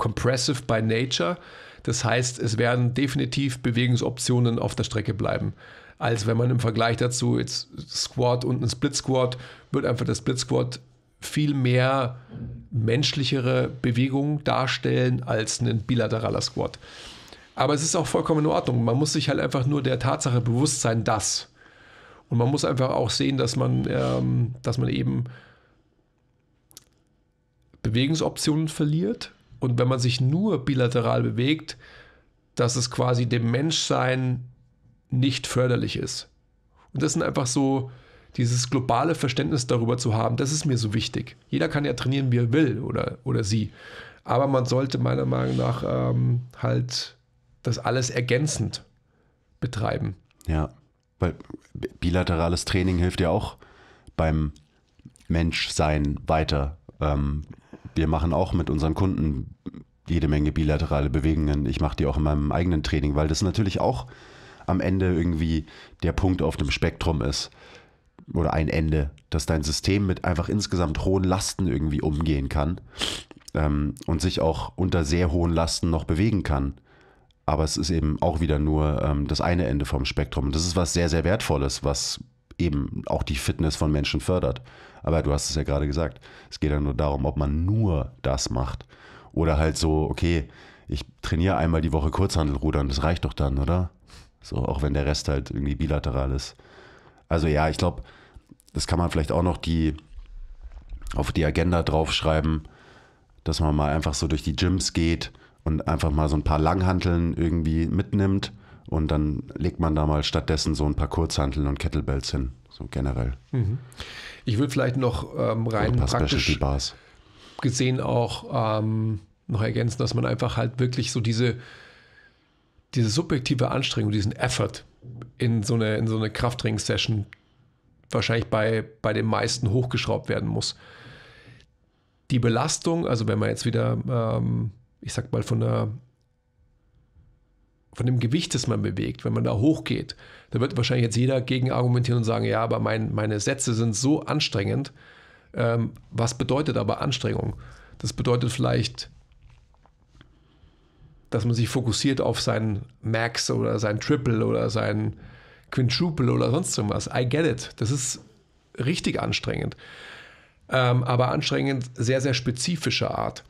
compressive by nature. Das heißt, es werden definitiv Bewegungsoptionen auf der Strecke bleiben. Als wenn man im Vergleich dazu jetzt Squat und ein Split Squat, wird einfach der Split Squat viel mehr menschlichere Bewegung darstellen als ein bilateraler Squat. Aber es ist auch vollkommen in Ordnung. Man muss sich halt einfach nur der Tatsache bewusst sein, dass. Und man muss einfach auch sehen, dass man, ähm, dass man eben Bewegungsoptionen verliert, und wenn man sich nur bilateral bewegt, dass es quasi dem Menschsein nicht förderlich ist. Und das sind einfach so dieses globale Verständnis darüber zu haben, das ist mir so wichtig. Jeder kann ja trainieren, wie er will oder, oder sie. Aber man sollte meiner Meinung nach ähm, halt das alles ergänzend betreiben. Ja, weil bilaterales Training hilft ja auch beim Menschsein weiter. Ähm, wir machen auch mit unseren Kunden jede Menge bilaterale Bewegungen. Ich mache die auch in meinem eigenen Training, weil das natürlich auch am Ende irgendwie der Punkt auf dem Spektrum ist oder ein Ende, dass dein System mit einfach insgesamt hohen Lasten irgendwie umgehen kann ähm, und sich auch unter sehr hohen Lasten noch bewegen kann. Aber es ist eben auch wieder nur ähm, das eine Ende vom Spektrum. Das ist was sehr, sehr Wertvolles, was eben auch die Fitness von Menschen fördert. Aber du hast es ja gerade gesagt. Es geht ja nur darum, ob man nur das macht. Oder halt so, okay, ich trainiere einmal die Woche Kurzhandelrudern, das reicht doch dann, oder? So, auch wenn der Rest halt irgendwie bilateral ist. Also ja, ich glaube, das kann man vielleicht auch noch die auf die Agenda draufschreiben, dass man mal einfach so durch die Gyms geht und einfach mal so ein paar Langhanteln irgendwie mitnimmt und dann legt man da mal stattdessen so ein paar Kurzhanteln und Kettlebells hin, so generell. Mhm. Ich würde vielleicht noch ähm, rein ein paar praktisch Bars. gesehen auch ähm, noch ergänzen, dass man einfach halt wirklich so diese, diese subjektive Anstrengung, diesen Effort in so eine, in so eine Krafttraining-Session wahrscheinlich bei, bei den meisten hochgeschraubt werden muss. Die Belastung, also wenn man jetzt wieder, ähm, ich sag mal, von einer von dem Gewicht, das man bewegt, wenn man da hochgeht, da wird wahrscheinlich jetzt jeder gegen argumentieren und sagen, ja, aber mein, meine Sätze sind so anstrengend. Ähm, was bedeutet aber Anstrengung? Das bedeutet vielleicht, dass man sich fokussiert auf seinen Max oder sein Triple oder sein Quintuple oder sonst irgendwas. I get it. Das ist richtig anstrengend. Ähm, aber anstrengend sehr, sehr spezifischer Art.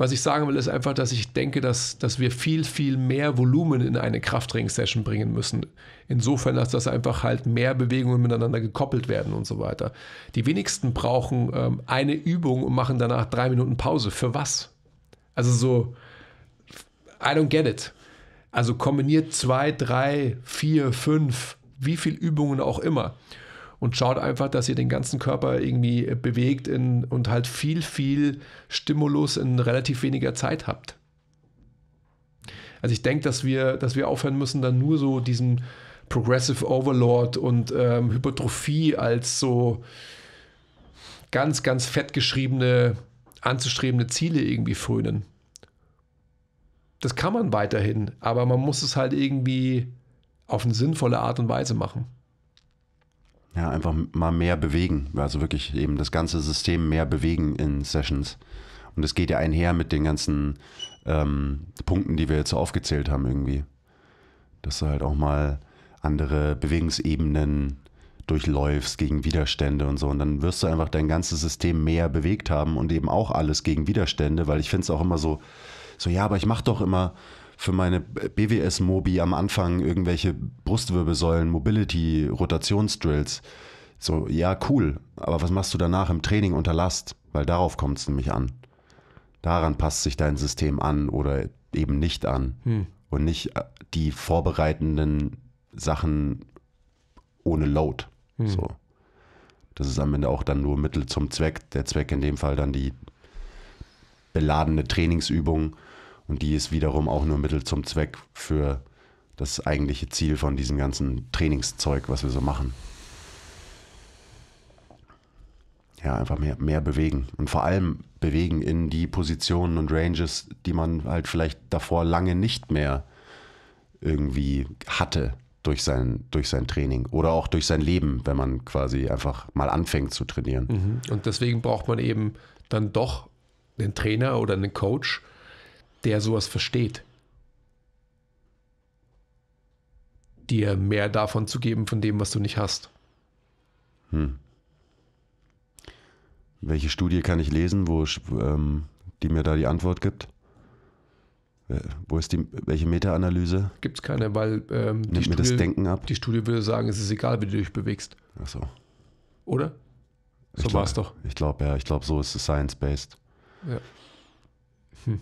Was ich sagen will, ist einfach, dass ich denke, dass, dass wir viel, viel mehr Volumen in eine Krafttraining-Session bringen müssen. Insofern, dass das einfach halt mehr Bewegungen miteinander gekoppelt werden und so weiter. Die wenigsten brauchen ähm, eine Übung und machen danach drei Minuten Pause. Für was? Also so, I don't get it. Also kombiniert zwei, drei, vier, fünf, wie viele Übungen auch immer und schaut einfach, dass ihr den ganzen Körper irgendwie äh, bewegt in, und halt viel, viel Stimulus in relativ weniger Zeit habt. Also ich denke, dass wir, dass wir aufhören müssen, dann nur so diesen Progressive Overlord und ähm, Hypertrophie als so ganz, ganz fettgeschriebene, anzustrebende Ziele irgendwie frönen. Das kann man weiterhin, aber man muss es halt irgendwie auf eine sinnvolle Art und Weise machen ja, einfach mal mehr bewegen. Also wirklich eben das ganze System mehr bewegen in Sessions. Und es geht ja einher mit den ganzen ähm, Punkten, die wir jetzt aufgezählt haben irgendwie. Dass du halt auch mal andere Bewegungsebenen durchläufst gegen Widerstände und so. Und dann wirst du einfach dein ganzes System mehr bewegt haben und eben auch alles gegen Widerstände, weil ich finde es auch immer so, so ja, aber ich mache doch immer für meine BWS-Mobi am Anfang irgendwelche Brustwirbelsäulen, Mobility, Rotationsdrills. So, ja, cool, aber was machst du danach im Training unter Last? Weil darauf kommt es nämlich an. Daran passt sich dein System an oder eben nicht an. Hm. Und nicht äh, die vorbereitenden Sachen ohne Load. Hm. So. Das ist am Ende auch dann nur Mittel zum Zweck. Der Zweck in dem Fall dann die beladene Trainingsübung und die ist wiederum auch nur Mittel zum Zweck für das eigentliche Ziel von diesem ganzen Trainingszeug, was wir so machen. Ja, einfach mehr, mehr bewegen. Und vor allem bewegen in die Positionen und Ranges, die man halt vielleicht davor lange nicht mehr irgendwie hatte durch sein, durch sein Training oder auch durch sein Leben, wenn man quasi einfach mal anfängt zu trainieren. Mhm. Und deswegen braucht man eben dann doch einen Trainer oder einen Coach, der sowas versteht. Dir mehr davon zu geben, von dem, was du nicht hast. Hm. Welche Studie kann ich lesen, wo ich, ähm, die mir da die Antwort gibt? Äh, wo ist die, welche Meta-Analyse? Gibt es keine, weil ähm, die, Studie, das Denken ab? die Studie würde sagen, es ist egal, wie du dich bewegst. Ach so. Oder? So war es doch. Ich glaube, ja, ich glaube, so ist es science-based. Ja. Hm.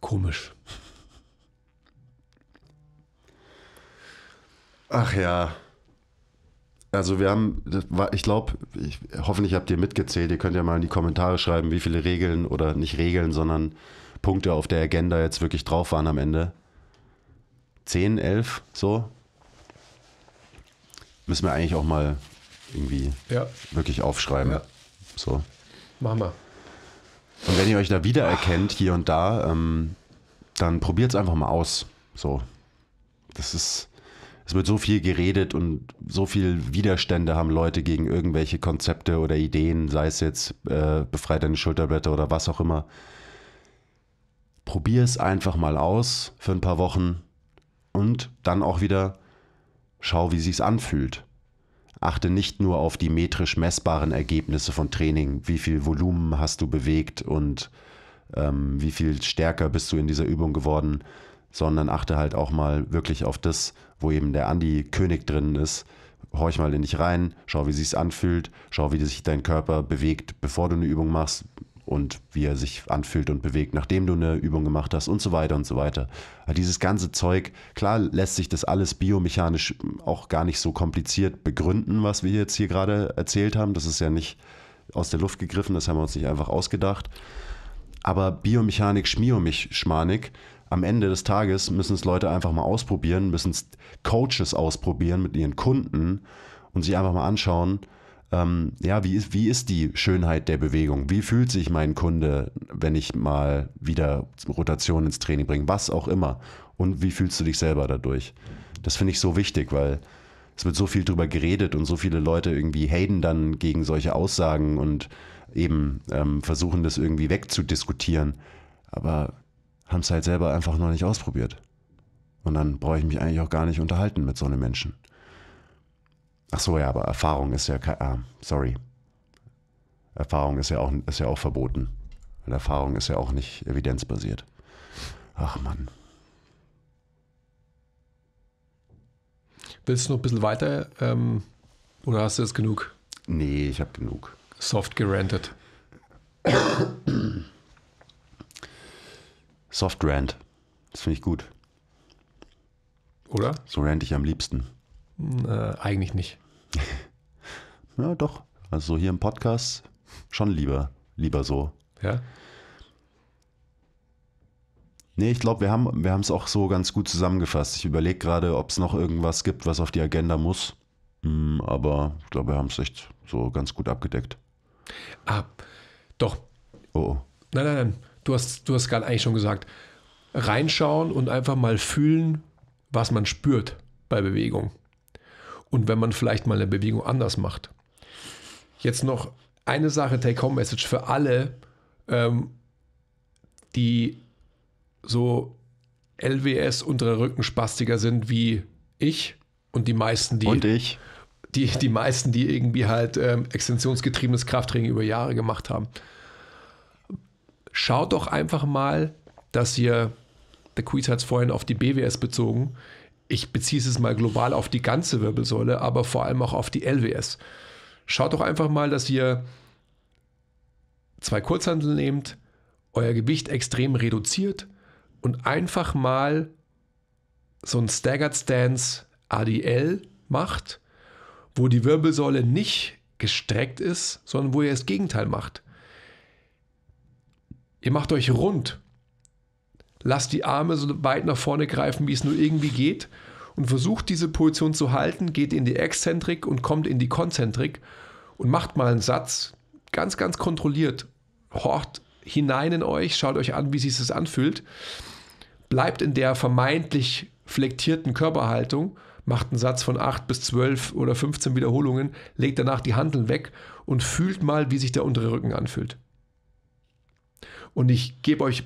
Komisch. Ach ja. Also wir haben, war, ich glaube, hoffentlich habt ihr mitgezählt. Ihr könnt ja mal in die Kommentare schreiben, wie viele Regeln oder nicht Regeln, sondern Punkte auf der Agenda jetzt wirklich drauf waren am Ende. Zehn, elf, so. Müssen wir eigentlich auch mal irgendwie ja. wirklich aufschreiben. Ja. So. Machen wir. Und wenn ihr euch da wiedererkennt, hier und da, ähm, dann probiert es einfach mal aus. So. Das ist. Es wird so viel geredet und so viel Widerstände haben Leute gegen irgendwelche Konzepte oder Ideen, sei es jetzt äh, befreit deine Schulterblätter oder was auch immer. Probier es einfach mal aus für ein paar Wochen und dann auch wieder schau, wie sich's anfühlt achte nicht nur auf die metrisch messbaren Ergebnisse von Training, wie viel Volumen hast du bewegt und ähm, wie viel stärker bist du in dieser Übung geworden, sondern achte halt auch mal wirklich auf das, wo eben der Andi König drin ist. Horch mal in dich rein, schau, wie sich's anfühlt, schau, wie sich dein Körper bewegt, bevor du eine Übung machst, und wie er sich anfühlt und bewegt, nachdem du eine Übung gemacht hast und so weiter und so weiter. dieses ganze Zeug, klar lässt sich das alles biomechanisch auch gar nicht so kompliziert begründen, was wir jetzt hier gerade erzählt haben. Das ist ja nicht aus der Luft gegriffen, das haben wir uns nicht einfach ausgedacht. Aber Biomechanik, Schmiomich, Schmanik, am Ende des Tages müssen es Leute einfach mal ausprobieren, müssen es Coaches ausprobieren mit ihren Kunden und sich einfach mal anschauen, ähm, ja, wie ist, wie ist die Schönheit der Bewegung? Wie fühlt sich mein Kunde, wenn ich mal wieder Rotation ins Training bringe? Was auch immer. Und wie fühlst du dich selber dadurch? Das finde ich so wichtig, weil es wird so viel drüber geredet und so viele Leute irgendwie haten dann gegen solche Aussagen und eben ähm, versuchen, das irgendwie wegzudiskutieren. Aber haben es halt selber einfach noch nicht ausprobiert. Und dann brauche ich mich eigentlich auch gar nicht unterhalten mit so einem Menschen. Ach so, ja, aber Erfahrung ist ja ah, sorry. Erfahrung ist ja auch ist ja auch verboten. Und Erfahrung ist ja auch nicht evidenzbasiert. Ach Mann. Willst du noch ein bisschen weiter ähm, oder hast du jetzt genug? Nee, ich habe genug. Soft gerantet. Soft Rant. Das finde ich gut. Oder? So rant ich am liebsten. Hm, äh, eigentlich nicht. Ja, doch. Also hier im Podcast schon lieber, lieber so. Ja. Nee, ich glaube, wir haben wir es auch so ganz gut zusammengefasst. Ich überlege gerade, ob es noch irgendwas gibt, was auf die Agenda muss. Hm, aber ich glaube, wir haben es echt so ganz gut abgedeckt. Ah, doch. Oh, oh. Nein, nein, nein. Du hast, du hast gerade eigentlich schon gesagt, reinschauen und einfach mal fühlen, was man spürt bei Bewegung und wenn man vielleicht mal eine Bewegung anders macht. Jetzt noch eine Sache, Take-Home-Message für alle, ähm, die so LWS unterer Rückenspastiker sind wie ich und die meisten, die. Und ich. Die, die meisten, die irgendwie halt ähm, extensionsgetriebenes Krafttraining über Jahre gemacht haben. Schaut doch einfach mal, dass ihr, der Quiz hat es vorhin auf die BWS bezogen, ich beziehe es mal global auf die ganze Wirbelsäule, aber vor allem auch auf die LWS. Schaut doch einfach mal, dass ihr zwei Kurzhandel nehmt, euer Gewicht extrem reduziert und einfach mal so ein Staggered Stance ADL macht, wo die Wirbelsäule nicht gestreckt ist, sondern wo ihr das Gegenteil macht. Ihr macht euch rund lass die Arme so weit nach vorne greifen, wie es nur irgendwie geht und versucht diese Position zu halten, geht in die Exzentrik und kommt in die Konzentrik und macht mal einen Satz ganz, ganz kontrolliert. Horcht hinein in euch, schaut euch an, wie sich das anfühlt. Bleibt in der vermeintlich flektierten Körperhaltung, macht einen Satz von 8 bis 12 oder 15 Wiederholungen, legt danach die Handeln weg und fühlt mal, wie sich der untere Rücken anfühlt. Und ich gebe euch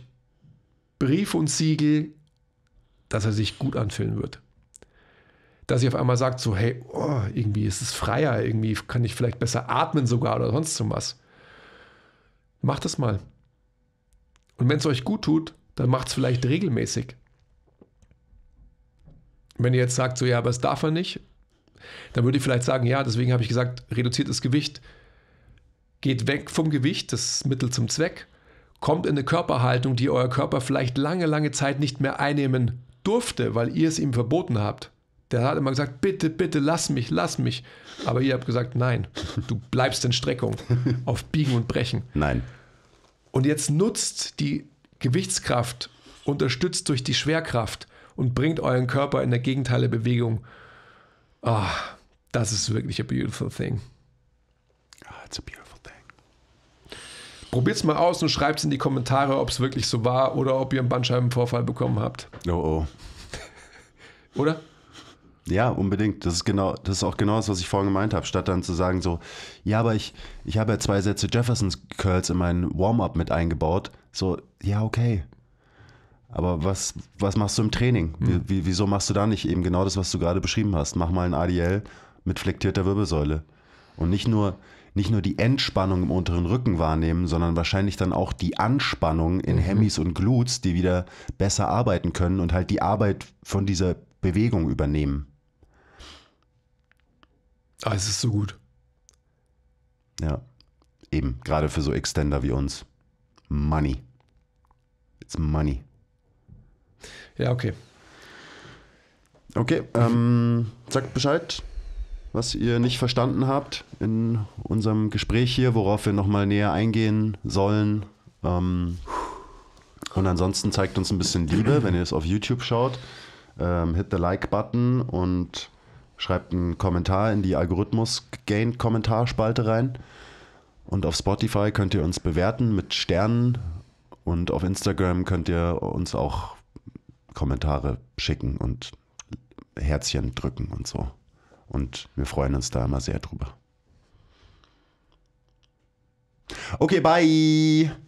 Brief und Siegel, dass er sich gut anfühlen wird. Dass ich auf einmal sagt, so, hey, oh, irgendwie ist es freier, irgendwie kann ich vielleicht besser atmen sogar oder sonst so was. Macht es mal. Und wenn es euch gut tut, dann macht es vielleicht regelmäßig. Wenn ihr jetzt sagt, so ja, aber es darf er nicht, dann würde ich vielleicht sagen, ja, deswegen habe ich gesagt, reduziertes Gewicht, geht weg vom Gewicht, das Mittel zum Zweck, kommt in eine Körperhaltung, die euer Körper vielleicht lange, lange Zeit nicht mehr einnehmen durfte, weil ihr es ihm verboten habt. Der hat immer gesagt, bitte, bitte, lass mich, lass mich. Aber ihr habt gesagt, nein, du bleibst in Streckung, auf Biegen und Brechen. Nein. Und jetzt nutzt die Gewichtskraft, unterstützt durch die Schwerkraft und bringt euren Körper in der Gegenteile Bewegung. Ah, oh, das ist wirklich a beautiful thing. Ah, it's a beautiful Probiert's mal aus und schreibt's in die Kommentare, ob es wirklich so war oder ob ihr einen Bandscheibenvorfall bekommen habt. Oh oh. oder? Ja, unbedingt. Das ist genau, das ist auch genau das, was ich vorhin gemeint habe. Statt dann zu sagen so, ja, aber ich, ich habe ja zwei Sätze Jeffersons Curls in meinen Warm-up mit eingebaut. So, ja, okay. Aber was, was machst du im Training? Hm. Wie, wieso machst du da nicht eben genau das, was du gerade beschrieben hast? Mach mal ein ADL mit flektierter Wirbelsäule. Und nicht nur, nicht nur die Entspannung im unteren Rücken wahrnehmen, sondern wahrscheinlich dann auch die Anspannung in mhm. Hemmis und Glutes, die wieder besser arbeiten können und halt die Arbeit von dieser Bewegung übernehmen. Ah, es ist so gut. Ja, eben, gerade für so Extender wie uns. Money. It's money. Ja, okay. Okay, ähm, sagt Bescheid was ihr nicht verstanden habt in unserem Gespräch hier, worauf wir nochmal näher eingehen sollen. Ähm, und ansonsten zeigt uns ein bisschen Liebe, wenn ihr es auf YouTube schaut. Ähm, hit the Like-Button und schreibt einen Kommentar in die algorithmus gain kommentarspalte rein. Und auf Spotify könnt ihr uns bewerten mit Sternen. Und auf Instagram könnt ihr uns auch Kommentare schicken und Herzchen drücken und so. Und wir freuen uns da immer sehr drüber. Okay, bye.